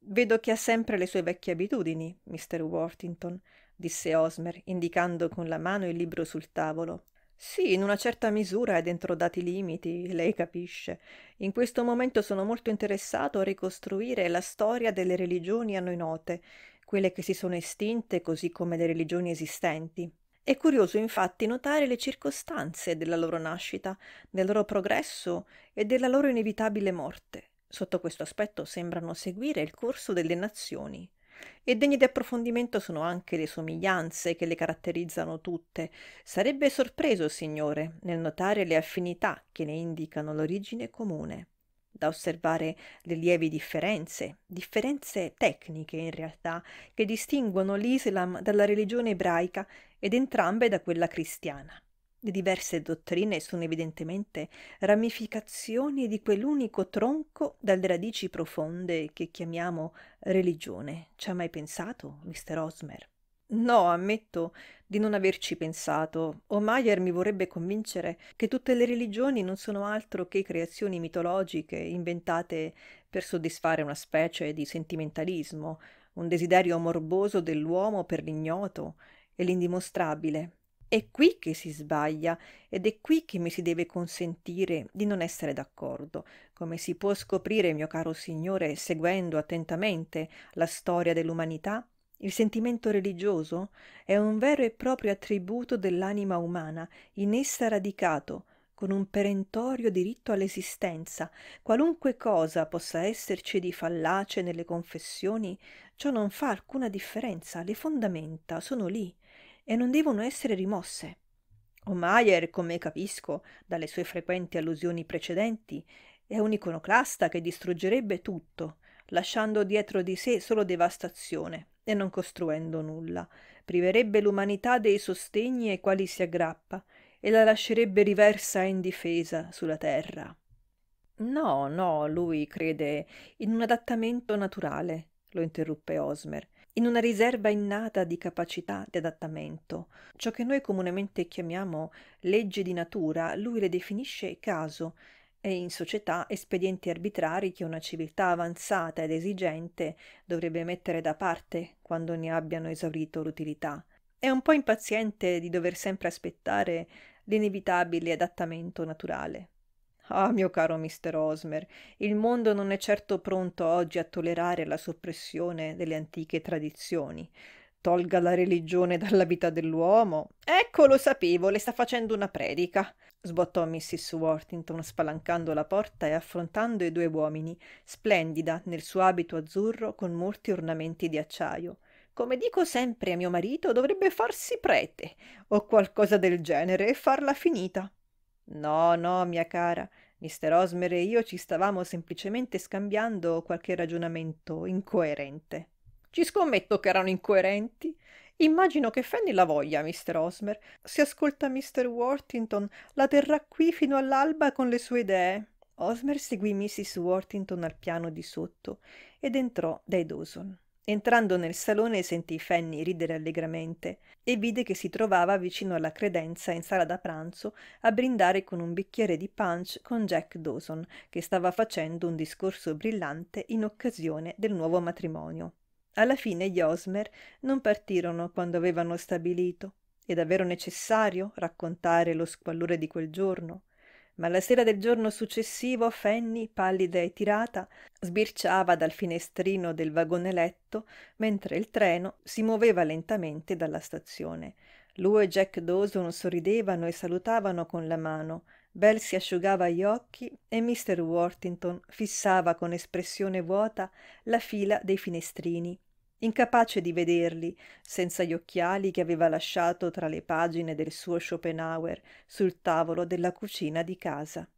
Vedo che ha sempre le sue vecchie abitudini, Mr. Worthington, disse Osmer, indicando con la mano il libro sul tavolo. Sì, in una certa misura e dentro dati limiti, lei capisce. In questo momento sono molto interessato a ricostruire la storia delle religioni a noi note, quelle che si sono estinte così come le religioni esistenti. È curioso infatti notare le circostanze della loro nascita, del loro progresso e della loro inevitabile morte. Sotto questo aspetto sembrano seguire il corso delle nazioni. E degni di approfondimento sono anche le somiglianze che le caratterizzano tutte. Sarebbe sorpreso, signore, nel notare le affinità che ne indicano l'origine comune. Da osservare le lievi differenze, differenze tecniche in realtà, che distinguono l'Islam dalla religione ebraica ed entrambe da quella cristiana. Le diverse dottrine sono evidentemente ramificazioni di quell'unico tronco dalle radici profonde che chiamiamo religione. Ci ha mai pensato, Mr. Osmer? No, ammetto di non averci pensato. O Mayer mi vorrebbe convincere che tutte le religioni non sono altro che creazioni mitologiche inventate per soddisfare una specie di sentimentalismo, un desiderio morboso dell'uomo per l'ignoto e l'indimostrabile è qui che si sbaglia ed è qui che mi si deve consentire di non essere d'accordo, come si può scoprire, mio caro signore, seguendo attentamente la storia dell'umanità. Il sentimento religioso è un vero e proprio attributo dell'anima umana, in essa radicato, con un perentorio diritto all'esistenza. Qualunque cosa possa esserci di fallace nelle confessioni, ciò non fa alcuna differenza, le fondamenta sono lì, e non devono essere rimosse. Maier, come capisco dalle sue frequenti allusioni precedenti, è un iconoclasta che distruggerebbe tutto, lasciando dietro di sé solo devastazione e non costruendo nulla, priverebbe l'umanità dei sostegni ai quali si aggrappa e la lascerebbe riversa e indifesa sulla terra. No, no, lui crede in un adattamento naturale, lo interruppe Osmer in una riserva innata di capacità di adattamento. Ciò che noi comunemente chiamiamo legge di natura, lui le definisce caso, e in società espedienti arbitrari che una civiltà avanzata ed esigente dovrebbe mettere da parte quando ne abbiano esaurito l'utilità. È un po' impaziente di dover sempre aspettare l'inevitabile adattamento naturale. Ah, mio caro mister Osmer, il mondo non è certo pronto oggi a tollerare la soppressione delle antiche tradizioni. Tolga la religione dalla vita dell'uomo. Ecco, lo sapevo, le sta facendo una predica. Sbottò Mrs. Worthington spalancando la porta e affrontando i due uomini, splendida nel suo abito azzurro con molti ornamenti di acciaio. Come dico sempre a mio marito, dovrebbe farsi prete o qualcosa del genere e farla finita. No, no, mia cara, mister Osmer e io ci stavamo semplicemente scambiando qualche ragionamento incoerente. Ci scommetto che erano incoerenti. Immagino che Fanny la voglia, mister Osmer. Se ascolta mister Worthington, la terrà qui fino all'alba con le sue idee. Osmer seguì Mrs. Worthington al piano di sotto ed entrò dai Dawson. Entrando nel salone sentì Fanny ridere allegramente e vide che si trovava vicino alla credenza in sala da pranzo a brindare con un bicchiere di punch con Jack Dawson, che stava facendo un discorso brillante in occasione del nuovo matrimonio. Alla fine gli Osmer non partirono quando avevano stabilito. È davvero necessario raccontare lo squallore di quel giorno? ma la sera del giorno successivo Fanny, pallida e tirata, sbirciava dal finestrino del vagone letto mentre il treno si muoveva lentamente dalla stazione. Lui e Jack Dawson sorridevano e salutavano con la mano. Bell si asciugava gli occhi e Mr. Worthington fissava con espressione vuota la fila dei finestrini incapace di vederli, senza gli occhiali che aveva lasciato tra le pagine del suo Schopenhauer sul tavolo della cucina di casa.